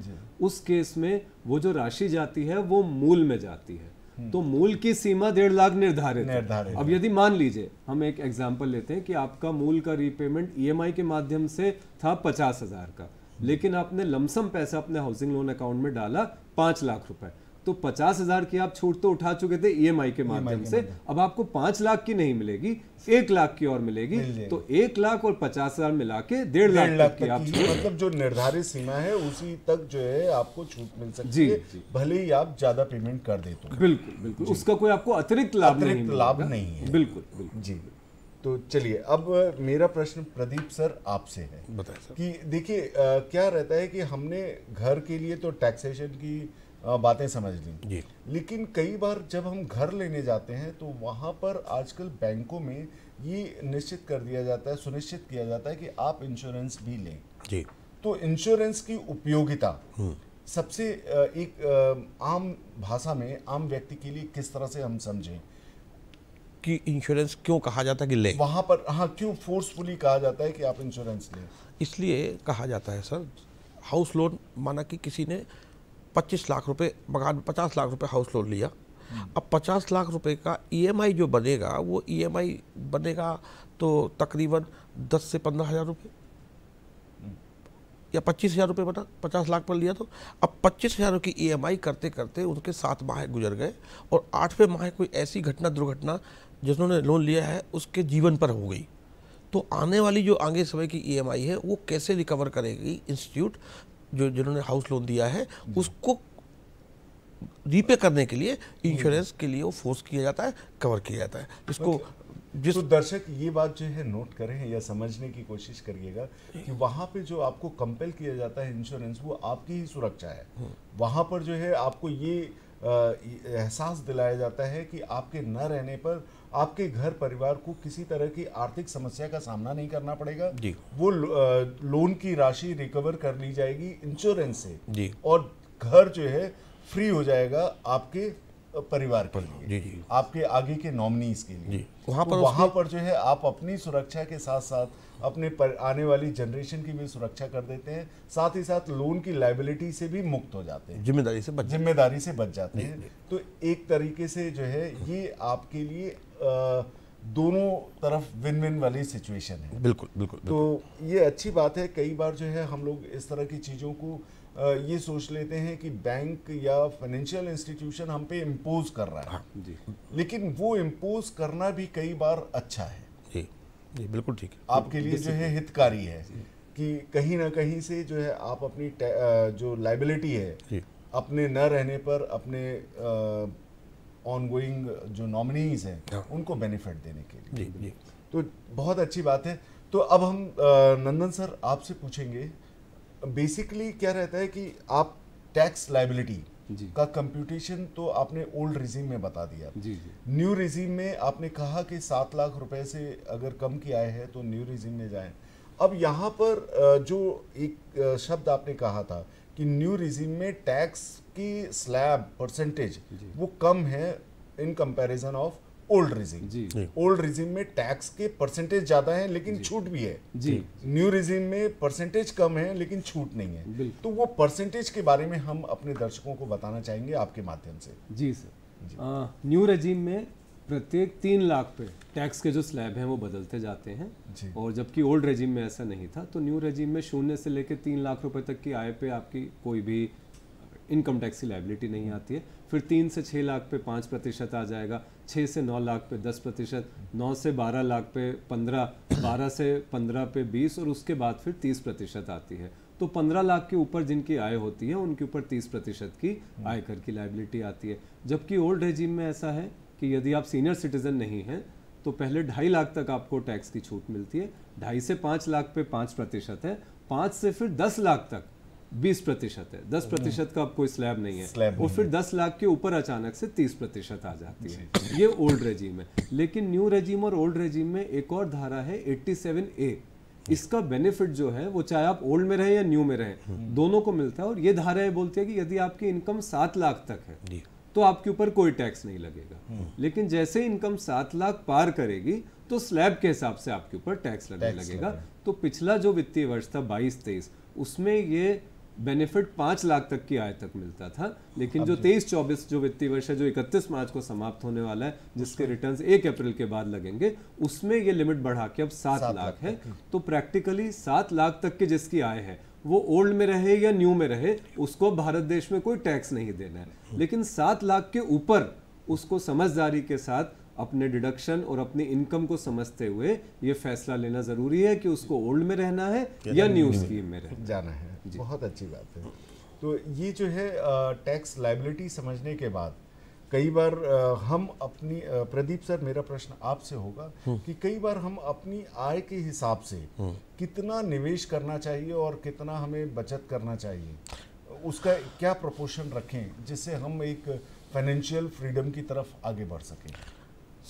उस केस में वो जो राशि जाती है वो मूल में जाती है हम्म। तो मूल की सीमा डेढ़ लाख निर्धारित निर्धारित अब यदि मान लीजिए हम एक एग्जाम्पल लेते हैं कि आपका मूल का रीपेमेंट ई e के माध्यम से था पचास हजार का लेकिन आपने लमसम पैसा अपने हाउसिंग लोन अकाउंट में डाला पांच लाख रुपए तो पचास हजार की आप छूट तो उठा चुके थे ईएमआई e e के माध्यम से अब आपको पांच लाख की नहीं मिलेगी एक लाख की और मिलेगी तो एक लाख और पचास हजार मिला के डेढ़ लाख, लाख की आप छूट मतलब जो निर्धारित सीमा है उसी तक जो है आपको छूट मिल सकती जी, है जी। भले ही आप ज्यादा पेमेंट कर देते हो बिल्कुल बिल्कुल उसका कोई आपको अतिरिक्त लाभ अतिरिक्त लाभ नहीं है बिल्कुल जी तो चलिए अब मेरा प्रश्न प्रदीप सर आपसे है बताइए कि देखिए क्या रहता है कि हमने घर के लिए तो टैक्सेशन की बातें समझ ली लेकिन कई बार जब हम घर लेने जाते हैं तो वहाँ पर आजकल बैंकों में ये निश्चित कर दिया जाता है सुनिश्चित किया जाता है कि आप इंश्योरेंस भी लें जी तो इंश्योरेंस की उपयोगिता हम्म। सबसे एक आम भाषा में आम व्यक्ति के लिए किस तरह से हम समझें कि इंश्योरेंस क्यों कहा जाता है कि लें वहाँ पर हाँ क्यों फोर्सफुली कहा जाता है कि आप इंश्योरेंस लें इसलिए कहा जाता है सर हाउस लोन माना कि किसी ने पच्चीस लाख रुपए मकान पचास लाख रुपए हाउस लोन लिया हम्म। अब पचास लाख रुपए का ईएमआई e जो बनेगा वो ईएमआई e बनेगा तो तकरीबन दस से पंद्रह हज़ार रुपये हम्म। या पच्चीस हज़ार रुपये बना पचास लाख पर लिया तो अब पच्चीस हज़ार की ई e करते करते उनके सात माह गुजर गए और आठवें माह कोई ऐसी घटना दुर्घटना जिन्होंने लोन लिया है उसके जीवन पर हो गई तो आने वाली जो आगे समय की ई है वो कैसे रिकवर करेगी इंस्टीट्यूट जो जिन्होंने हाउस लोन दिया है उसको रीपे करने के लिए इंश्योरेंस के लिए वो फोर्स किया जाता है कवर किया जाता है इसको जिस तो दर्शक ये बात जो है नोट करें या समझने की कोशिश करिएगा कि वहाँ पे जो आपको कंपेल किया जाता है इंश्योरेंस वो आपकी ही सुरक्षा है हम्म। वहाँ पर जो है आपको ये एहसास दिलाया जाता है कि आपके न रहने पर आपके घर परिवार को किसी तरह की आर्थिक समस्या का सामना नहीं करना पड़ेगा जी वो लोन की राशि रिकवर कर ली जाएगी इंश्योरेंस से जी और घर जो है फ्री हो जाएगा आपके परिवार के लिए जी जी आपके आगे के नॉमिनीज के लिए वहाँ तो पर वहाँ पर जो है आप अपनी सुरक्षा के साथ साथ अपने पर आने वाली जनरेशन की भी सुरक्षा कर देते हैं साथ ही साथ लोन की लाइबिलिटी से भी मुक्त हो जाते हैं जिम्मेदारी से बच जिम्मेदारी से बच जाते हैं तो एक तरीके से जो है ये आपके लिए दोनों तरफ विन विन वाली सिचुएशन है बिल्कुल बिल्कुल तो ये अच्छी बात है कई बार जो है हम लोग इस तरह की चीज़ों को ये सोच लेते हैं कि बैंक या फाइनेंशियल इंस्टीट्यूशन हम पे इम्पोज कर रहा है हाँ, जी। लेकिन वो इम्पोज करना भी कई बार अच्छा है जी बिल्कुल ठीक है आपके लिए जो है हितकारी है कि कहीं ना कहीं से जो है आप अपनी जो लाइबिलिटी है अपने न रहने पर अपने ऑन गोइंग जो नॉमिनीज हैं हाँ। उनको बेनिफिट देने के लिए जी, जी। तो बहुत अच्छी बात है तो अब हम नंदन सर आपसे पूछेंगे बेसिकली क्या रहता है कि आप टैक्स लाइबिलिटी का कंप्यूटेशन तो आपने ओल्ड रिजीम में बता दिया जी जी न्यू रिजीम में आपने कहा कि सात लाख रुपए से अगर कम की है तो न्यू रिजीम में जाए अब यहाँ पर जो एक शब्द आपने कहा था कि न्यू रिजीम में टैक्स की स्लैब परसेंटेज वो कम है in comparison of old regime old regime में टैक्स के परसेंटेज ज्यादा है लेकिन छूट भी है जी न्यू रिजिम में परसेंटेज कम है लेकिन छूट नहीं है तो वो परसेंटेज के बारे में हम अपने दर्शकों को बताना चाहेंगे आपके माध्यम से जी सर न्यू रजीम में प्रत्येक तीन लाख पे टैक्स के जो स्लैब हैं वो बदलते जाते हैं और जबकि ओल्ड रजीम में ऐसा नहीं था तो न्यू रजीम में शून्य से लेकर तीन लाख रुपए तक की आय पे आपकी कोई भी इनकम टैक्स की लाइबिलिटी नहीं आती है फिर तीन से छः लाख पे पाँच प्रतिशत आ जाएगा छः से नौ लाख पे दस प्रतिशत नौ से बारह लाख पे पंद्रह बारह से पंद्रह पे बीस और उसके बाद फिर तीस प्रतिशत आती है तो पंद्रह लाख के ऊपर जिनकी आय होती है उनके ऊपर तीस प्रतिशत की आयकर की लाइबिलिटी आती है जबकि ओल्ड रेजिम में ऐसा है कि यदि आप सीनियर सिटीजन नहीं हैं तो पहले ढाई लाख तक आपको टैक्स की छूट मिलती है ढाई से पाँच लाख पे पाँच प्रतिशत है पाँच से फिर दस लाख तक बीस प्रतिशत है दस प्रतिशत का अब कोई स्लैब नहीं है स्लैब और फिर दस लाख के ऊपर अचानक से तीस प्रतिशत आ जाती है ये ओल्ड रेजीम है लेकिन न्यू रेजीम और ओल्ड रेजीम में एक और धारा है एट्टी सेवन ए इसका बेनिफिट जो है वो चाहे आप ओल्ड में रहें या न्यू में रहें हम्म। दोनों को मिलता है और ये धारा है बोलती है कि यदि आपकी इनकम सात लाख तक है तो आपके ऊपर कोई टैक्स नहीं लगेगा हम्म। लेकिन जैसे इनकम सात लाख पार करेगी तो स्लैब के हिसाब से आपके ऊपर टैक्स लगने लगेगा तो पिछला जो वित्तीय वर्ष था बाईस तेईस उसमें ये बेनिफिट पाँच लाख तक की आय तक मिलता था लेकिन जो तेईस चौबीस जो वित्तीय वर्ष है जो इकतीस मार्च को समाप्त होने वाला है जिसके रिटर्न्स एक अप्रैल के बाद लगेंगे उसमें ये लिमिट बढ़ा के अब सात लाख है हाँ। तो प्रैक्टिकली सात लाख तक की जिसकी आय है वो ओल्ड में रहे या न्यू में रहे उसको भारत देश में कोई टैक्स नहीं देना है हाँ। लेकिन सात लाख के ऊपर उसको समझदारी के साथ अपने डिडक्शन और अपनी इनकम को समझते हुए ये फैसला लेना ज़रूरी है कि उसको ओल्ड में रहना है या न्यू स्कीम में रहना जाना है बहुत अच्छी बात है तो ये जो है टैक्स लाइबिलिटी समझने के बाद कई बार हम अपनी प्रदीप सर मेरा प्रश्न आपसे होगा हम्म। कि कई बार हम अपनी आय के हिसाब से हम्म। कितना निवेश करना चाहिए और कितना हमें बचत करना चाहिए उसका क्या प्रोपोर्शन रखें जिससे हम एक फाइनेंशियल फ्रीडम की तरफ आगे बढ़ सकें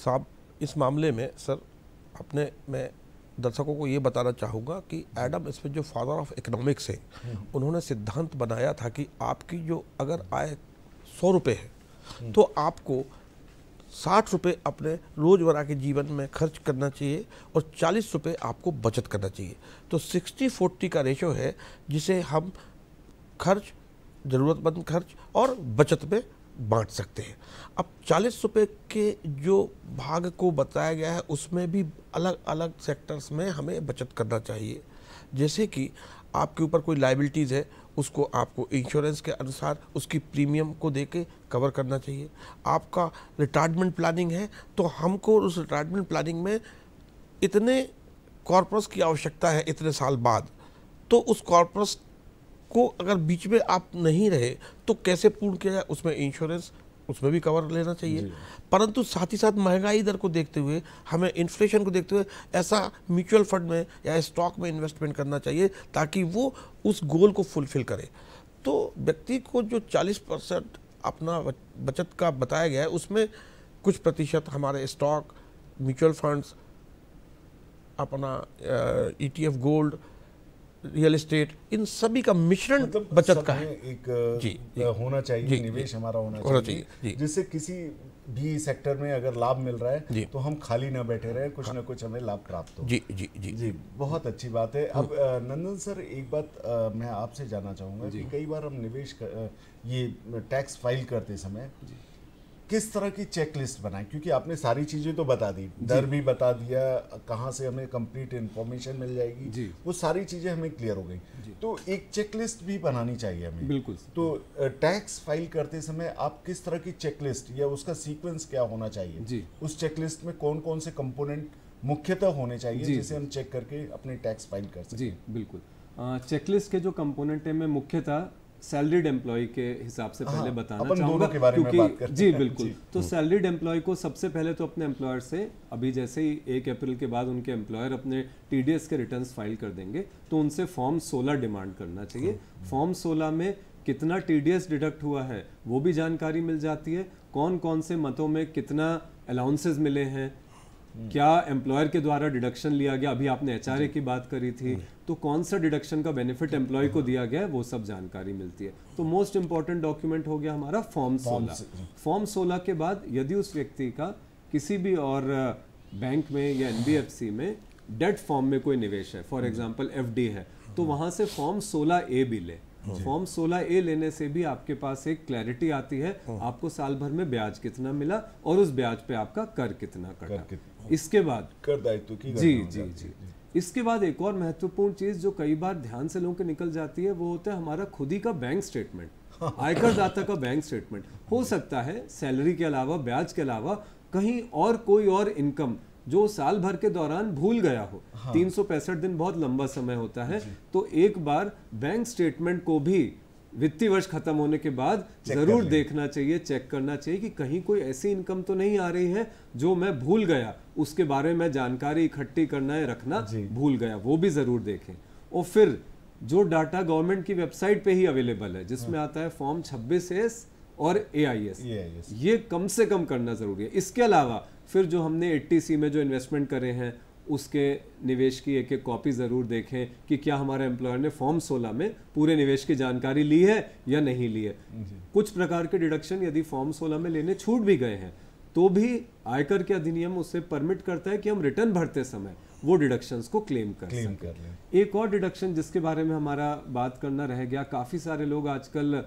साहब इस मामले में सर अपने मैं दर्शकों को ये बताना चाहूँगा कि एडम स्मिथ जो फादर ऑफ इकोनॉमिक्स है उन्होंने सिद्धांत बनाया था कि आपकी जो अगर आय सौ रुपये है तो आपको साठ रुपये अपने रोज़मर्रा के जीवन में खर्च करना चाहिए और चालीस रुपये आपको बचत करना चाहिए तो सिक्सटी फोर्टी का रेशो है जिसे हम खर्च ज़रूरतमंद खर्च और बचत में बांट सकते हैं अब चालीस रुपये के जो भाग को बताया गया है उसमें भी अलग अलग सेक्टर्स में हमें बचत करना चाहिए जैसे कि आपके ऊपर कोई लाइबिलिटीज़ है उसको आपको इंश्योरेंस के अनुसार उसकी प्रीमियम को दे के कवर करना चाहिए आपका रिटायरमेंट प्लानिंग है तो हमको उस रिटायरमेंट प्लानिंग में इतने कॉर्पस की आवश्यकता है इतने साल बाद तो उस कॉर्पस को अगर बीच में आप नहीं रहे तो कैसे पूर्ण किया जाए उसमें इंश्योरेंस उसमें भी कवर लेना चाहिए परंतु साथ ही साथ महंगाई दर को देखते हुए हमें इन्फ्लेशन को देखते हुए ऐसा म्यूचुअल फंड में या स्टॉक में इन्वेस्टमेंट करना चाहिए ताकि वो उस गोल को फुलफिल करे तो व्यक्ति को जो 40 परसेंट अपना बचत का बताया गया है उसमें कुछ प्रतिशत हमारे स्टॉक म्यूचुअल फंड्स अपना E T F gold real estate इन सभी का मिश्रण मतलब बचत का है एक जी, जी होना चाहिए जी, निवेश जी, हमारा होना, होना चाहिए, चाहिए जिससे किसी भी सेक्टर में अगर लाभ मिल रहा है तो हम खाली ना बैठे रहे कुछ हाँ। ना कुछ हमें लाभ प्राप्त हो जी जी जी जी बहुत अच्छी बात है हाँ। अब नंदन सर एक बात मैं आपसे जानना चाहूंगा कि कई बार हम निवेश ये टैक्स फाइल करते समय किस तरह की चेकलिस्ट बनाएं क्योंकि आपने सारी चीज़ें तो बता दी डर भी बता दिया कहाँ से हमें कंप्लीट इन्फॉर्मेशन मिल जाएगी वो सारी चीज़ें हमें क्लियर हो गई तो एक चेकलिस्ट भी बनानी चाहिए हमें बिल्कुल तो टैक्स फाइल करते समय आप किस तरह की चेकलिस्ट या उसका सीक्वेंस क्या होना चाहिए जी उस चेकलिस्ट में कौन कौन से कंपोनेंट मुख्यतः होने चाहिए जिसे हम चेक करके अपने टैक्स फाइल कर सकते जी बिल्कुल चेकलिस्ट के जो कंपोनेंट है मैं मुख्यतः सैलरीड एम्प्लॉय के हिसाब से पहले हाँ, बताना चाहूंगा क्योंकि जी बिल्कुल तो हम्म। सैलरीड एम्प्लॉय को सबसे पहले तो अपने एम्प्लॉयर से अभी जैसे ही एक अप्रैल के बाद उनके एम्प्लॉयर अपने टी के रिटर्न फाइल कर देंगे तो उनसे फॉर्म सोलह डिमांड करना चाहिए फॉर्म हम्म। सोलह में कितना टी डिडक्ट हुआ है वो भी जानकारी मिल जाती है कौन कौन से मतों में कितना अलाउंसेज मिले हैं क्या एम्प्लॉयर के द्वारा डिडक्शन लिया गया अभी आपने एच की बात करी थी हम्म। तो कौन सा डिडक्शन का बेनिफिट एम्प्लॉय को दिया गया है वो सब जानकारी मिलती है तो मोस्ट इंपॉर्टेंट डॉक्यूमेंट हो गया हमारा फॉर्म सोलह फॉर्म सोलह के बाद यदि उस व्यक्ति का किसी भी और बैंक में या एन में डेट फॉर्म में कोई निवेश है फॉर एग्जाम्पल एफ है तो हम्म। वहां से फॉर्म सोलह ए भी ले हाँ। फॉर्म 16 ए लेने से भी आपके पास एक क्लैरिटी आती है हाँ। आपको साल भर में ब्याज कितना मिला और उस ब्याज पे आपका कर कितना कटा कर कितना। हाँ। इसके बाद कर दायित्व की जी जी जी इसके बाद एक और महत्वपूर्ण चीज जो कई बार ध्यान से लोगों के निकल जाती है वो होता है हमारा खुद ही का बैंक स्टेटमेंट आयकर दाता का बैंक स्टेटमेंट हो सकता है सैलरी के अलावा ब्याज के अलावा कहीं और कोई और इनकम जो साल भर के दौरान भूल गया हो हाँ। तीन हाँ। दिन बहुत लंबा समय होता है तो एक बार बैंक स्टेटमेंट को भी वित्तीय वर्ष खत्म होने के बाद जरूर देखना चाहिए चेक करना चाहिए कि कहीं कोई ऐसी इनकम तो नहीं आ रही है जो मैं भूल गया उसके बारे में जानकारी इकट्ठी करना है रखना भूल गया वो भी जरूर देखें और फिर जो डाटा गवर्नमेंट की वेबसाइट पे ही अवेलेबल है जिसमें हाँ। आता है फॉर्म 26 एस और ए आई एस ये कम से कम करना ज़रूरी है इसके अलावा फिर जो हमने एट्टी सी में जो इन्वेस्टमेंट करे हैं उसके निवेश की एक एक कॉपी ज़रूर देखें कि क्या हमारे एम्प्लॉयर ने फॉर्म 16 में पूरे निवेश की जानकारी ली है या नहीं ली है कुछ प्रकार के डिडक्शन यदि फॉर्म 16 में लेने छूट भी गए हैं तो भी आयकर के अधिनियम उसे परमिट करता है कि हम रिटर्न भरते समय वो डिडक्शंस को क्लेम कर क्लेम कर लें एक और डिडक्शन जिसके बारे में हमारा बात करना रह गया काफ़ी सारे लोग आजकल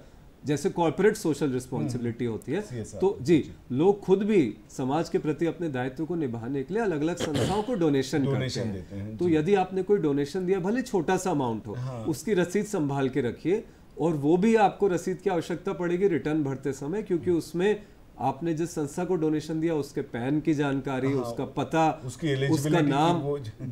जैसे कॉरपोरेट सोशल रिस्पॉन्सिबिलिटी होती है तो जी, लोग खुद भी समाज के प्रति अपने दायित्व को निभाने के लिए अलग अलग संस्थाओं को डोनेशन करते हैं, हैं तो यदि आपने कोई डोनेशन दिया भले छोटा सा अमाउंट हो हाँ। उसकी रसीद संभाल के रखिए और वो भी आपको रसीद की आवश्यकता पड़ेगी रिटर्न भरते समय क्योंकि उसमें आपने जिस संस्था को डोनेशन दिया उसके पैन की जानकारी हाँ, उसका पता उसका नाम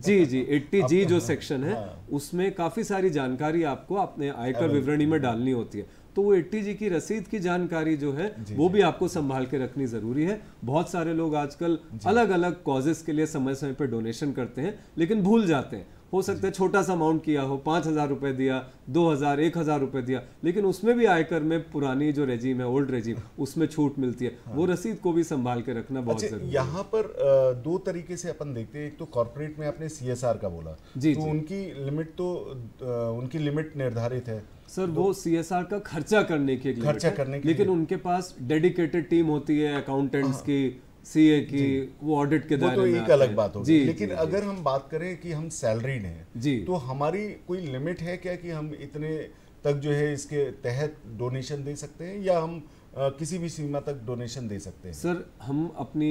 जी जी एट्टी जी जो सेक्शन हाँ। है हाँ। उसमें काफी सारी जानकारी आपको अपने आयकर विवरणी में डालनी होती है तो वो एट्टी जी की रसीद की जानकारी जो है वो भी आपको संभाल के रखनी जरूरी है बहुत सारे लोग आजकल अलग अलग कॉजेस के लिए समय समय पर डोनेशन करते हैं लेकिन भूल जाते हैं हो सकता है छोटा सा अमाउंट किया हो पाँच हज़ार रुपये दिया दो हज़ार एक हज़ार रुपये दिया लेकिन उसमें भी आयकर में पुरानी जो रेजीम है ओल्ड रेजीम उसमें छूट मिलती है हाँ। वो रसीद को भी संभाल के रखना बहुत अच्छा, जरूरी यहाँ पर दो तरीके से अपन देखते हैं एक तो कॉरपोरेट में आपने सी का बोला जी तो जी। उनकी लिमिट तो उनकी लिमिट निर्धारित है सर तो, वो सी का खर्चा करने के लिए खर्चा करने के लेकिन उनके पास डेडिकेटेड टीम होती है अकाउंटेंट्स हाँ। की ए की वो ऑडिट के तो दायरे तो एक अलग बात होगी लेकिन जी, अगर हम बात करें कि हम सैलरीड हैं जी तो हमारी कोई लिमिट है क्या कि हम इतने तक जो है इसके तहत डोनेशन दे सकते हैं या हम किसी भी सीमा तक डोनेशन दे सकते हैं सर हम अपनी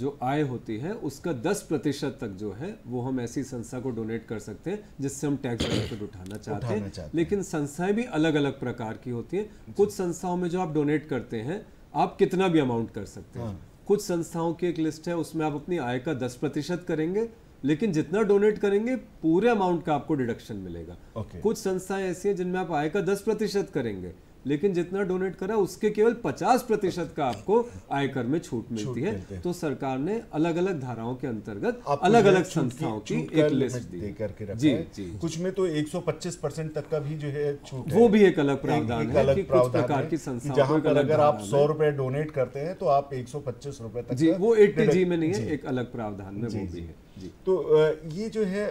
जो आय होती है उसका 10 प्रतिशत तक जो है वो हम ऐसी संस्था को डोनेट कर सकते हैं जिससे हम टैक्स बेनिफिट उठाना चाहते हैं लेकिन संस्थाएं भी अलग अलग प्रकार की होती हैं कुछ संस्थाओं में जो आप डोनेट करते हैं आप कितना भी अमाउंट कर सकते हैं हाँ। कुछ संस्थाओं की एक लिस्ट है उसमें आप अपनी आय का दस प्रतिशत करेंगे लेकिन जितना डोनेट करेंगे पूरे अमाउंट का आपको डिडक्शन मिलेगा कुछ संस्थाएं ऐसी हैं जिनमें आप आय का दस प्रतिशत करेंगे लेकिन जितना डोनेट करा उसके केवल 50 प्रतिशत का आपको आयकर में छूट मिलती है तो सरकार ने अलग अलग धाराओं के अंतर्गत अलग अलग संस्थाओं की एक लिस्ट दी करके जी जी जी कुछ में तो 125 परसेंट तक का भी जो है छूट वो है। भी एक अलग प्रावधान है कि कुछ प्रकार की संस्थाओं अगर आप सौ रुपए डोनेट करते हैं तो आप एक सौ तक जी वो एट्टी जी में नहीं है एक अलग प्रावधान में वो भी है तो ये जो है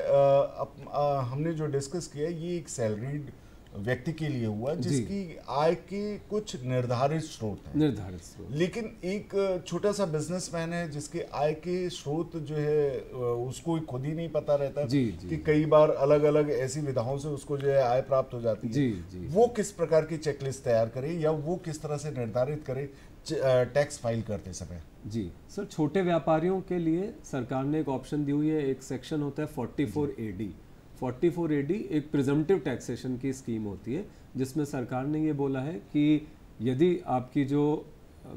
हमने जो डिस्कस किया ये एक सैलरीड व्यक्ति के लिए हुआ जिसकी आय के कुछ निर्धारित स्रोत हैं निर्धारित स्रोत लेकिन एक छोटा सा बिजनेसमैन है जिसके आय के स्रोत जो है उसको खुद ही नहीं पता रहता जी, जी, कि कई बार अलग अलग ऐसी विधाओं से उसको जो है आय प्राप्त हो जाती है जी, जी, वो किस प्रकार की चेकलिस्ट तैयार करे या वो किस तरह से निर्धारित करे टैक्स फाइल करते समय जी सर छोटे व्यापारियों के लिए सरकार ने एक ऑप्शन दी हुई है एक सेक्शन होता है forty four A D 44 A D एक प्रिजम्पटिव टैक्सेशन की स्कीम होती है जिसमें सरकार ने ये बोला है कि यदि आपकी जो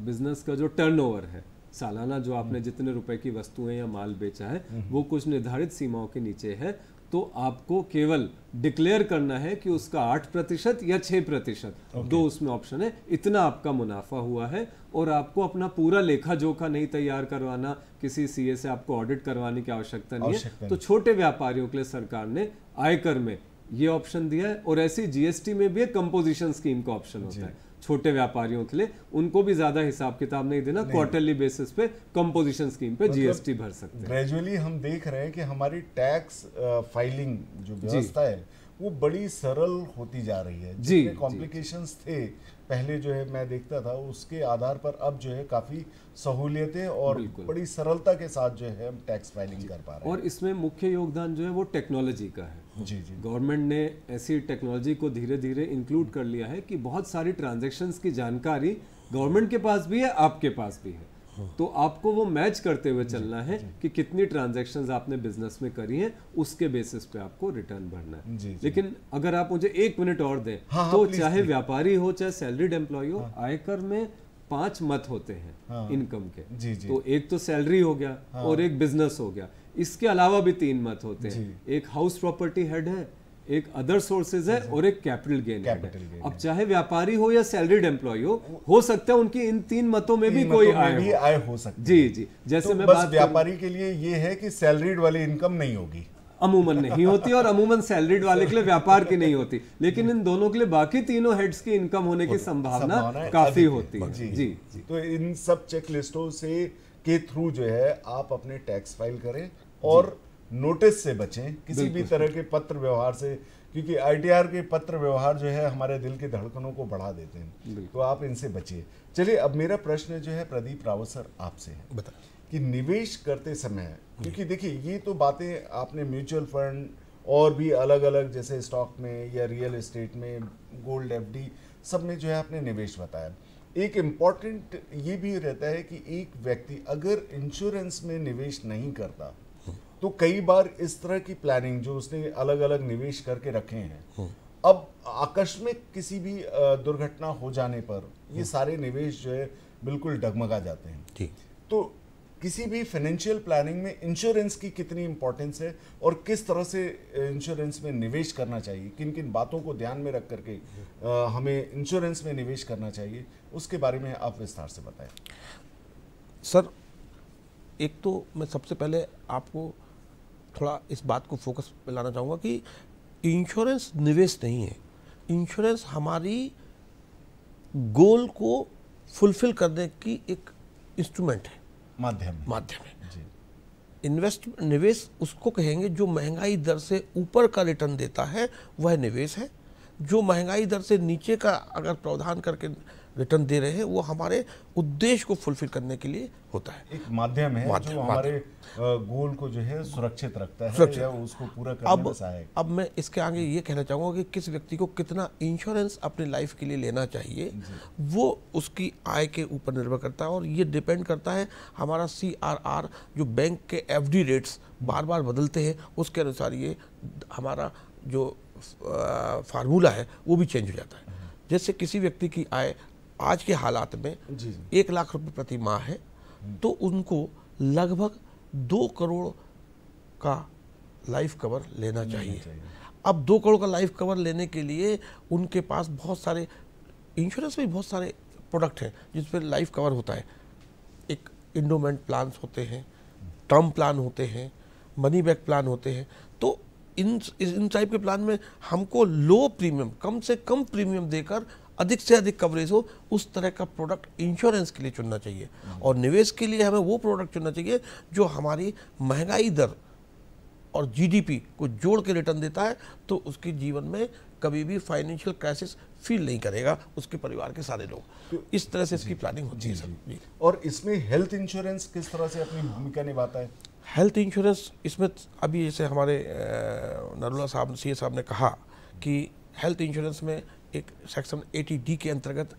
बिजनेस का जो टर्नओवर है सालाना जो आपने हम्म। जितने रुपए की वस्तुएं या माल बेचा है हम्म। वो कुछ निर्धारित सीमाओं के नीचे है तो आपको केवल डिक्लेयर करना है कि उसका आठ प्रतिशत या छः प्रतिशत okay. दो उसमें ऑप्शन है इतना आपका मुनाफा हुआ है और आपको अपना पूरा लेखा जोखा नहीं तैयार करवाना किसी सीए से आपको ऑडिट करवाने की आवश्यकता नहीं है तो छोटे व्यापारियों के लिए सरकार ने आयकर में ये ऑप्शन दिया है और ऐसी जीएसटी में भी कंपोजिशन स्कीम का ऑप्शन होता है छोटे व्यापारियों के लिए उनको भी ज्यादा हिसाब किताब नहीं देना क्वार्टरली बेसिस पे कंपोजिशन स्कीम पे जीएसटी मतलब भर सकते हैं ग्रेजुअली हम देख रहे हैं कि हमारी टैक्स फाइलिंग जो व्यवस्था है वो बड़ी सरल होती जा रही है जी कॉम्प्लिकेशंस थे पहले जो है मैं देखता था उसके आधार पर अब जो है काफ़ी सहूलियतें और बड़ी सरलता के साथ जो है हम टैक्स फाइलिंग कर पा रहे हैं और इसमें मुख्य योगदान जो है वो टेक्नोलॉजी का है जी जी गवर्नमेंट ने ऐसी टेक्नोलॉजी को धीरे धीरे इंक्लूड कर लिया है कि बहुत सारी ट्रांजेक्शन्स की जानकारी गवर्नमेंट के पास भी है आपके पास भी है हाँ। तो आपको वो मैच करते हुए चलना है कि कितनी ट्रांजेक्शन आपने बिजनेस में करी है उसके बेसिस पे आपको रिटर्न भरना है जी, जी, लेकिन अगर आप मुझे एक मिनट और दें हाँ, हाँ तो चाहे व्यापारी हो चाहे सैलरीड एम्प्लॉय हो हाँ, आयकर में पांच मत होते हैं हाँ, इनकम के जी, जी, तो एक तो सैलरी हो गया हाँ, और एक बिजनेस हो गया इसके अलावा भी तीन मत होते हैं एक हाउस प्रॉपर्टी हेड है एक अदर सोर्सेज है और एक कैपिटल गेन है अब चाहे व्यापारी हो या सैलरीड एम्प्लॉय हो हो सकता है उनकी इन तीन मतों में भी कोई आय भी आय हो सकती जी जी जैसे तो मैं बस व्यापारी के लिए ये है कि सैलरीड वाली इनकम नहीं होगी अमूमन नहीं होती और अमूमन सैलरीड वाले के लिए व्यापार की नहीं होती लेकिन इन दोनों के लिए बाकी तीनों हेड्स की इनकम होने की संभावना काफी होती है जी जी तो इन सब चेक लिस्टों से के थ्रू जो है आप अपने टैक्स फाइल करें और नोटिस से बचें किसी भी तरह के पत्र व्यवहार से क्योंकि आईटीआर के पत्र व्यवहार जो है हमारे दिल के धड़कनों को बढ़ा देते हैं तो आप इनसे बचिए चलिए अब मेरा प्रश्न जो है प्रदीप रावत सर आपसे है कि निवेश करते समय क्योंकि देखिए ये तो बातें आपने म्यूचुअल फंड और भी अलग अलग जैसे स्टॉक में या रियल एस्टेट में गोल्ड एफ सब में जो है आपने निवेश बताया एक इम्पॉर्टेंट ये भी रहता है कि एक व्यक्ति अगर इंश्योरेंस में निवेश नहीं करता तो कई बार इस तरह की प्लानिंग जो उसने अलग अलग निवेश करके रखे हैं हम्म। अब आकस्मिक किसी भी दुर्घटना हो जाने पर ये हम्म। सारे निवेश जो है बिल्कुल डगमगा जाते हैं तो किसी भी फाइनेंशियल प्लानिंग में इंश्योरेंस की कितनी इंपॉर्टेंस है और किस तरह से इंश्योरेंस में निवेश करना चाहिए किन किन बातों को ध्यान में रख करके हमें इंश्योरेंस में निवेश करना चाहिए उसके बारे में आप विस्तार से बताएं सर एक तो मैं सबसे पहले आपको थोड़ा इस बात को फोकस पे लाना चाहूँगा कि इंश्योरेंस निवेश नहीं है इंश्योरेंस हमारी गोल को फुलफिल करने की एक इंस्ट्रूमेंट है माध्यम माध्यम है इन्वेस्ट निवेश उसको कहेंगे जो महंगाई दर से ऊपर का रिटर्न देता है वह निवेश है जो महंगाई दर से नीचे का अगर प्रावधान करके रिटर्न दे रहे हैं वो हमारे उद्देश्य को फुलफिल करने के लिए होता है एक माध्यम है माध्यम, जो हमारे गोल को जो है सुरक्षित रखता है सुरक्षित या उसको पूरा करने अब, में अब मैं इसके आगे ये कहना चाहूँगा कि किस व्यक्ति को कितना इंश्योरेंस अपनी लाइफ के लिए लेना चाहिए वो उसकी आय के ऊपर निर्भर करता है और ये डिपेंड करता है हमारा सी जो बैंक के एफ रेट्स बार बार बदलते हैं उसके अनुसार ये हमारा जो फार्मूला है वो भी चेंज हो जाता है हम्म। जैसे किसी व्यक्ति की आय आज के हालात में एक लाख रुपए प्रति माह है तो उनको लगभग दो करोड़ का लाइफ कवर लेना चाहिए।, चाहिए अब दो करोड़ का लाइफ कवर लेने के लिए उनके पास बहुत सारे इंश्योरेंस में बहुत सारे प्रोडक्ट हैं जिस पर लाइफ कवर होता है एक इंडोमेंट प्लान होते हैं टर्म प्लान होते हैं मनी बैक प्लान होते हैं तो इन इन टाइप के प्लान में हमको लो प्रीमियम कम से कम प्रीमियम देकर अधिक से अधिक कवरेज हो उस तरह का प्रोडक्ट इंश्योरेंस के लिए चुनना चाहिए और निवेश के लिए हमें वो प्रोडक्ट चुनना चाहिए जो हमारी महंगाई दर और जीडीपी को जोड़ के रिटर्न देता है तो उसके जीवन में कभी भी फाइनेंशियल क्राइसिस फील नहीं करेगा उसके परिवार के सारे लोग तो इस तरह से इसकी प्लानिंग होती है सर और इसमें हेल्थ इंश्योरेंस किस तरह से अपनी भूमिका निभाता है हेल्थ इंश्योरेंस इसमें अभी जैसे हमारे नरुला साहब सी साहब ने कहा कि हेल्थ इंश्योरेंस में एक सेक्शन 80 डी के अंतर्गत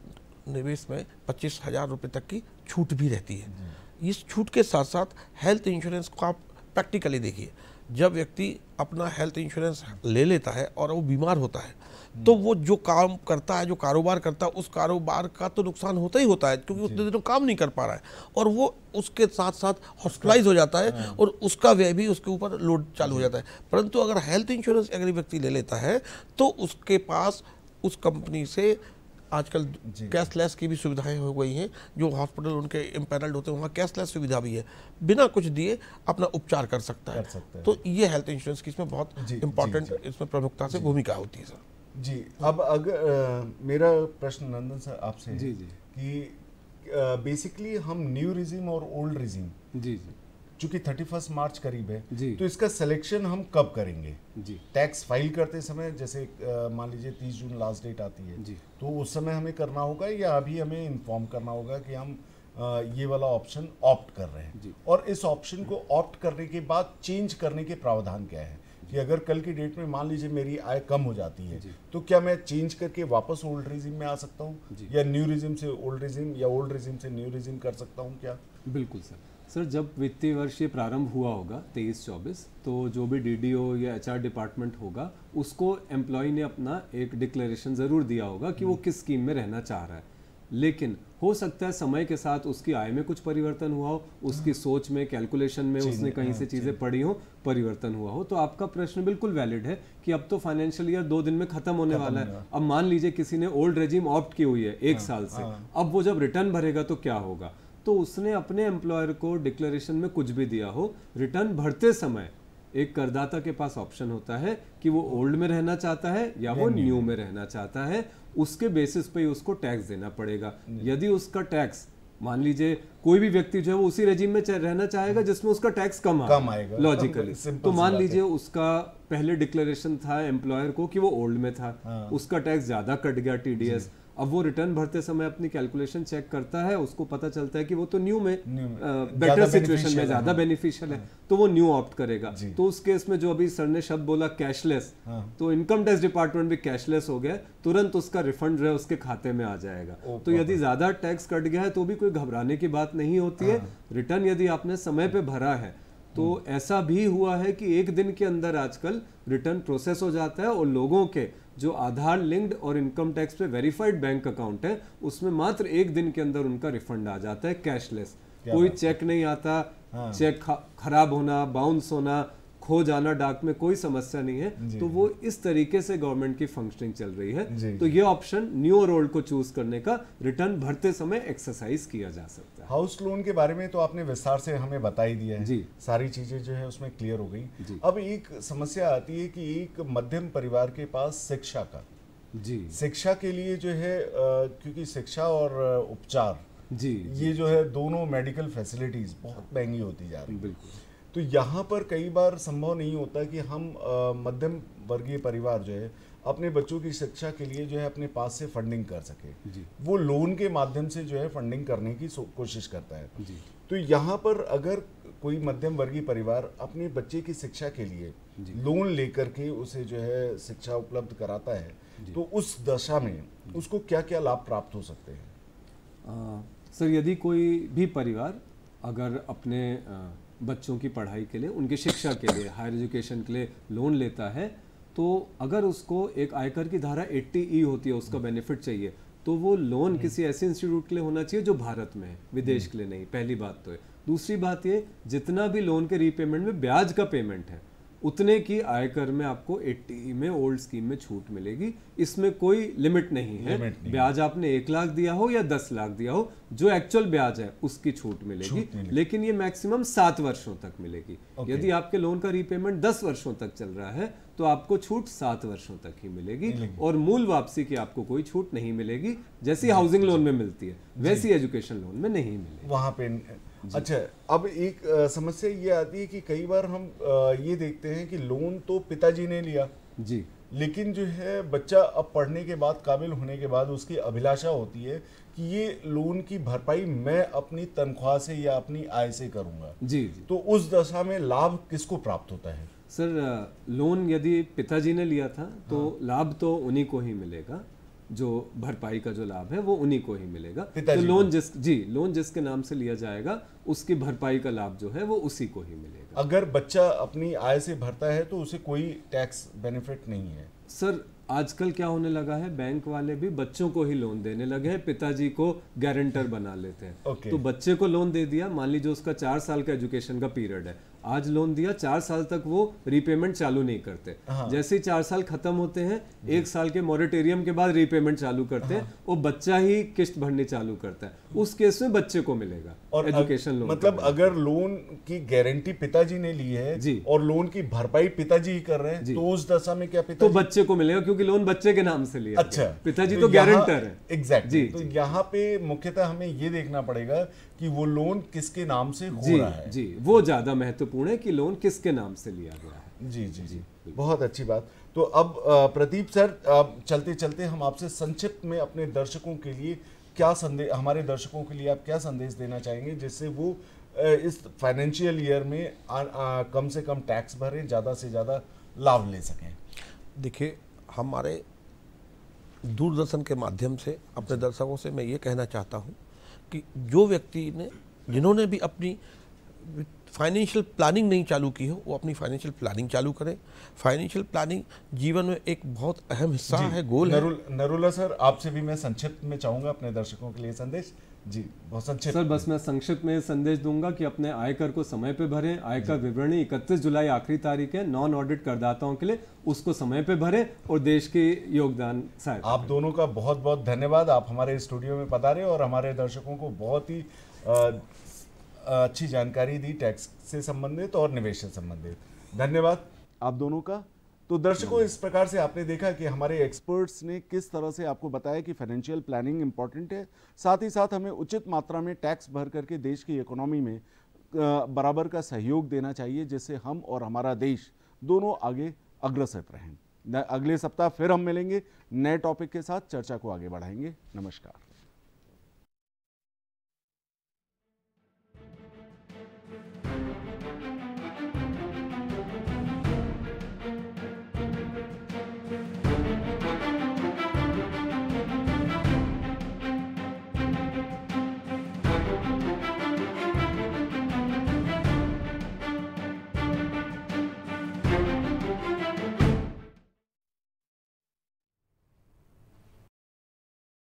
निवेश में पच्चीस हज़ार रुपये तक की छूट भी रहती है हम्म। इस छूट के साथ साथ हेल्थ इंश्योरेंस को आप प्रैक्टिकली देखिए जब व्यक्ति अपना हेल्थ इंश्योरेंस ले लेता है और वो बीमार होता है हम्म। तो वो जो काम करता है जो कारोबार करता है उस कारोबार का तो नुकसान होता ही होता है क्योंकि उतने दिनों काम नहीं कर पा रहा है और वो उसके साथ साथ हॉस्पिटलाइज हो जाता है हाँ। और उसका व्यय भी उसके ऊपर लोड चालू हो जाता है परंतु अगर हेल्थ इंश्योरेंस अगर व्यक्ति ले लेता है तो उसके पास उस कंपनी से आजकल कैशलेस की भी सुविधाएं हो गई हैं जो हॉस्पिटल उनके इम्पेनल्ड होते हैं वहाँ कैशलेस सुविधा भी है बिना कुछ दिए अपना उपचार कर सकता है, कर सकता है। तो ये हेल्थ इंश्योरेंस की इसमें बहुत इंपॉर्टेंट इसमें प्रमुखता से भूमिका होती है सर जी अब अगर आ, मेरा प्रश्न नंदन सर आपसे जी जी कि बेसिकली हम न्यू रिजिम और ओल्ड रिजिम जी जी चूंकि थर्टी फर्स्ट मार्च करीब है तो इसका सिलेक्शन हम कब करेंगे जी टैक्स फाइल करते समय जैसे मान लीजिए तीस जून लास्ट डेट आती है जी तो उस समय हमें करना होगा या अभी हमें इन्फॉर्म करना होगा कि हम आ, ये वाला ऑप्शन ऑप्ट कर रहे हैं और इस ऑप्शन को ऑप्ट करने के बाद चेंज करने के प्रावधान क्या है कि अगर कल की डेट में मान लीजिए मेरी आय कम हो जाती है तो क्या मैं चेंज करके वापस ओल्ड रिजिम में आ सकता हूँ या न्यू रिजिम से ओल्ड रिजिम या ओल्ड रिजिम से न्यू रिजिम कर सकता हूँ क्या बिल्कुल सर सर जब वित्तीय वर्ष ये प्रारंभ हुआ होगा तेईस चौबीस तो जो भी डीडीओ या एचआर डिपार्टमेंट होगा उसको एम्प्लॉय ने अपना एक डिक्लेरेशन ज़रूर दिया होगा कि वो हम्म। किस स्कीम में रहना चाह रहा है लेकिन हो सकता है समय के साथ उसकी आय में कुछ परिवर्तन हुआ हो उसकी हाँ। सोच में कैलकुलेशन में उसने कहीं हाँ, से चीज़ें पढ़ी हो परिवर्तन हुआ हो तो आपका प्रश्न बिल्कुल वैलिड है कि अब तो फाइनेंशियल ईयर दो दिन में खत्म होने वाला है अब मान लीजिए किसी ने ओल्ड रेजिम ऑप्ट की हुई है एक हाँ, साल से अब वो जब रिटर्न भरेगा तो क्या होगा तो उसने अपने एम्प्लॉयर को डिक्लेरेशन में कुछ भी दिया हो रिटर्न भरते समय एक करदाता के पास ऑप्शन होता है कि वो ओल्ड में रहना चाहता है या वो न्यू में रहना चाहता है उसके बेसिस पे उसको टैक्स देना पड़ेगा यदि उसका टैक्स मान लीजिए कोई भी व्यक्ति जो है वो उसी रेजिम में रहना चाहेगा hmm. जिसमें उसका टैक्स कम आ, कम आएगा लॉजिकली तो मान लीजिए उसका पहले डिक्लेरेशन था एम्प्लॉयर को कि वो ओल्ड में था हाँ। उसका टैक्स ज्यादा कट गया टीडीएस अब वो रिटर्न भरते समय अपनी कैलकुलेशन चेक करता है उसको पता चलता है कि वो तो न्यू में, बेटर सिचुएशन में ज्यादा बेनिफिशियल है हाँ। हाँ। तो वो न्यू ऑप्ट करेगा तो उस केस में जो अभी सर ने शब्द बोला कैशलेस हाँ। तो इनकम टैक्स डिपार्टमेंट भी कैशलेस हो गया तुरंत उसका रिफंड जो है उसके खाते में आ जाएगा तो यदि ज्यादा टैक्स कट गया है तो भी कोई घबराने की बात नहीं होती है रिटर्न यदि आपने समय पर भरा है तो ऐसा भी हुआ है कि एक दिन के अंदर आजकल रिटर्न प्रोसेस हो जाता है और लोगों के जो आधार लिंक्ड और इनकम टैक्स पे वेरीफाइड बैंक अकाउंट है उसमें मात्र एक दिन के अंदर उनका रिफंड आ जाता है कैशलेस कोई चेक नहीं आता हाँ। चेक खराब होना बाउंस होना खो जाना डाक में कोई समस्या नहीं है तो वो इस तरीके से गवर्नमेंट की फंक्शनिंग चल रही है तो ये ऑप्शन न्यू और ओल्ड को चूज करने का रिटर्न भरते समय एक्सरसाइज किया जा सकता है हाउस लोन के बारे में तो आपने विस्तार से हमें बता ही दिया है सारी चीजें जो है उसमें क्लियर हो गई अब एक समस्या आती है कि एक मध्यम परिवार के पास शिक्षा का जी शिक्षा के लिए जो है क्योंकि शिक्षा और उपचार जी ये जो है दोनों मेडिकल फैसिलिटीज बहुत महंगी होती जा रही है बिल्कुल तो यहाँ पर कई बार संभव नहीं होता कि हम मध्यम वर्गीय परिवार जो है अपने बच्चों की शिक्षा के लिए जो है अपने पास से फंडिंग कर सके वो लोन के माध्यम से जो है फंडिंग करने की कोशिश करता है तो यहाँ पर अगर कोई मध्यम वर्गीय परिवार अपने बच्चे की शिक्षा के लिए लोन लेकर के उसे जो है शिक्षा उपलब्ध कराता है तो उस दशा में उसको क्या क्या लाभ प्राप्त हो सकते हैं सर यदि कोई भी परिवार अगर अपने आ, बच्चों की पढ़ाई के लिए उनकी शिक्षा के लिए हायर एजुकेशन के लिए लोन लेता है तो अगर उसको एक आयकर की धारा 80 ई e होती है उसका बेनिफिट चाहिए तो वो लोन हम्म। किसी ऐसे इंस्टीट्यूट के लिए होना चाहिए जो भारत में है विदेश हम्म। के लिए नहीं पहली बात तो है दूसरी बात ये जितना भी लोन के रीपेमेंट में ब्याज का पेमेंट है उतने की आयकर में आपको 80 में ओल्ड स्कीम में छूट मिलेगी इसमें कोई लिमिट नहीं है लिमिट नहीं ब्याज आपने एक लाख दिया हो या दस लाख दिया हो जो एक्चुअल ब्याज है उसकी छूट मिलेगी, छूट मिलेगी। लेकिन ये मैक्सिमम सात वर्षों तक मिलेगी यदि आपके लोन का रीपेमेंट दस वर्षों तक चल रहा है तो आपको छूट सात वर्षों तक ही मिलेगी और मूल वापसी की आपको कोई छूट नहीं मिलेगी जैसी हाउसिंग लोन में मिलती है वैसी एजुकेशन लोन में नहीं मिलेगी वहां पे अच्छा अब एक समस्या ये आती है कि कई बार हम ये देखते हैं कि लोन तो पिताजी ने लिया जी लेकिन जो है बच्चा अब पढ़ने के बाद काबिल होने के बाद उसकी अभिलाषा होती है कि ये लोन की भरपाई मैं अपनी तनख्वाह से या अपनी आय से करूंगा जी, जी तो उस दशा में लाभ किसको प्राप्त होता है सर लोन यदि पिताजी ने लिया था तो हाँ। लाभ तो उन्हीं को ही मिलेगा जो भरपाई का जो लाभ है वो उन्हीं को ही मिलेगा तो लोन जिस जी लोन जिसके नाम से लिया जाएगा उसकी भरपाई का लाभ जो है वो उसी को ही मिलेगा अगर बच्चा अपनी आय से भरता है तो उसे कोई टैक्स बेनिफिट नहीं है सर आजकल क्या होने लगा है बैंक वाले भी बच्चों को ही लोन देने लगे हैं पिताजी को गारंटर बना लेते हैं okay. तो बच्चे को लोन दे दिया मान लीजिए उसका चार साल का एजुकेशन का पीरियड है आज लोन दिया चार साल तक वो रीपेमेंट चालू नहीं करते हाँ। जैसे ही चार साल खत्म होते हैं एक साल के मॉरिटेरियम के बाद रीपेमेंट चालू करते हैं हाँ। वो बच्चा ही किस्त भरने चालू करता है उस केस में बच्चे को मिलेगा और एजुकेशन लोन मतलब अगर लोन की गारंटी पिताजी ने ली है जी और लोन की भरपाई पिताजी ही कर रहे हैं तो उस दशा में क्या तो पिताजी तो बच्चे को मिलेगा क्योंकि लोन बच्चे के नाम से लिया अच्छा पिताजी तो गारंटर तो है एग्जैक्ट जी तो यहाँ पे मुख्यतः हमें ये देखना पड़ेगा कि वो लोन किसके नाम से हो रहा है जी वो ज्यादा महत्वपूर्ण है कि लोन किसके नाम से लिया गया है जी जी जी बहुत अच्छी बात तो अब प्रदीप सर चलते चलते हम आपसे संक्षिप्त में अपने दर्शकों के लिए क्या संदेश हमारे दर्शकों के लिए आप क्या संदेश देना चाहेंगे जिससे वो इस फाइनेंशियल ईयर में आ, आ, कम से कम टैक्स भरें ज़्यादा से ज़्यादा लाभ ले सकें देखिए हमारे दूरदर्शन के माध्यम से अपने दर्शकों से मैं ये कहना चाहता हूँ कि जो व्यक्ति ने जिन्होंने भी अपनी फाइनेंशियल प्लानिंग नहीं चालू की हो वो अपनी फाइनेंशियल प्लानिंग चालू करें फाइनेंशियल प्लानिंग जीवन में एक बहुत अहम हिस्सा है गोल नरुल, है नरुला सर आपसे भी मैं संक्षिप्त में चाहूंगा अपने दर्शकों के लिए संदेश जी बहुत संक्षिप्त सर बस मैं संक्षिप्त में संदेश दूंगा कि अपने आयकर को समय पे भरें आयकर विवरणी 31 जुलाई आखिरी तारीख है नॉन ऑडिट करदाताओं के लिए उसको समय पे भरें और देश के योगदान सहायता आप दोनों का बहुत बहुत धन्यवाद आप हमारे स्टूडियो में पधारे और हमारे दर्शकों को बहुत ही अच्छी जानकारी दी टैक्स से संबंधित और निवेश से संबंधित धन्यवाद आप दोनों का तो दर्शकों इस प्रकार से आपने देखा कि हमारे एक्सपर्ट्स ने किस तरह से आपको बताया कि फाइनेंशियल प्लानिंग इम्पोर्टेंट है साथ ही साथ हमें उचित मात्रा में टैक्स भर करके देश की इकोनॉमी में बराबर का सहयोग देना चाहिए जिससे हम और हमारा देश दोनों आगे अग्रसर रहें अगले सप्ताह फिर हम मिलेंगे नए टॉपिक के साथ चर्चा को आगे बढ़ाएंगे नमस्कार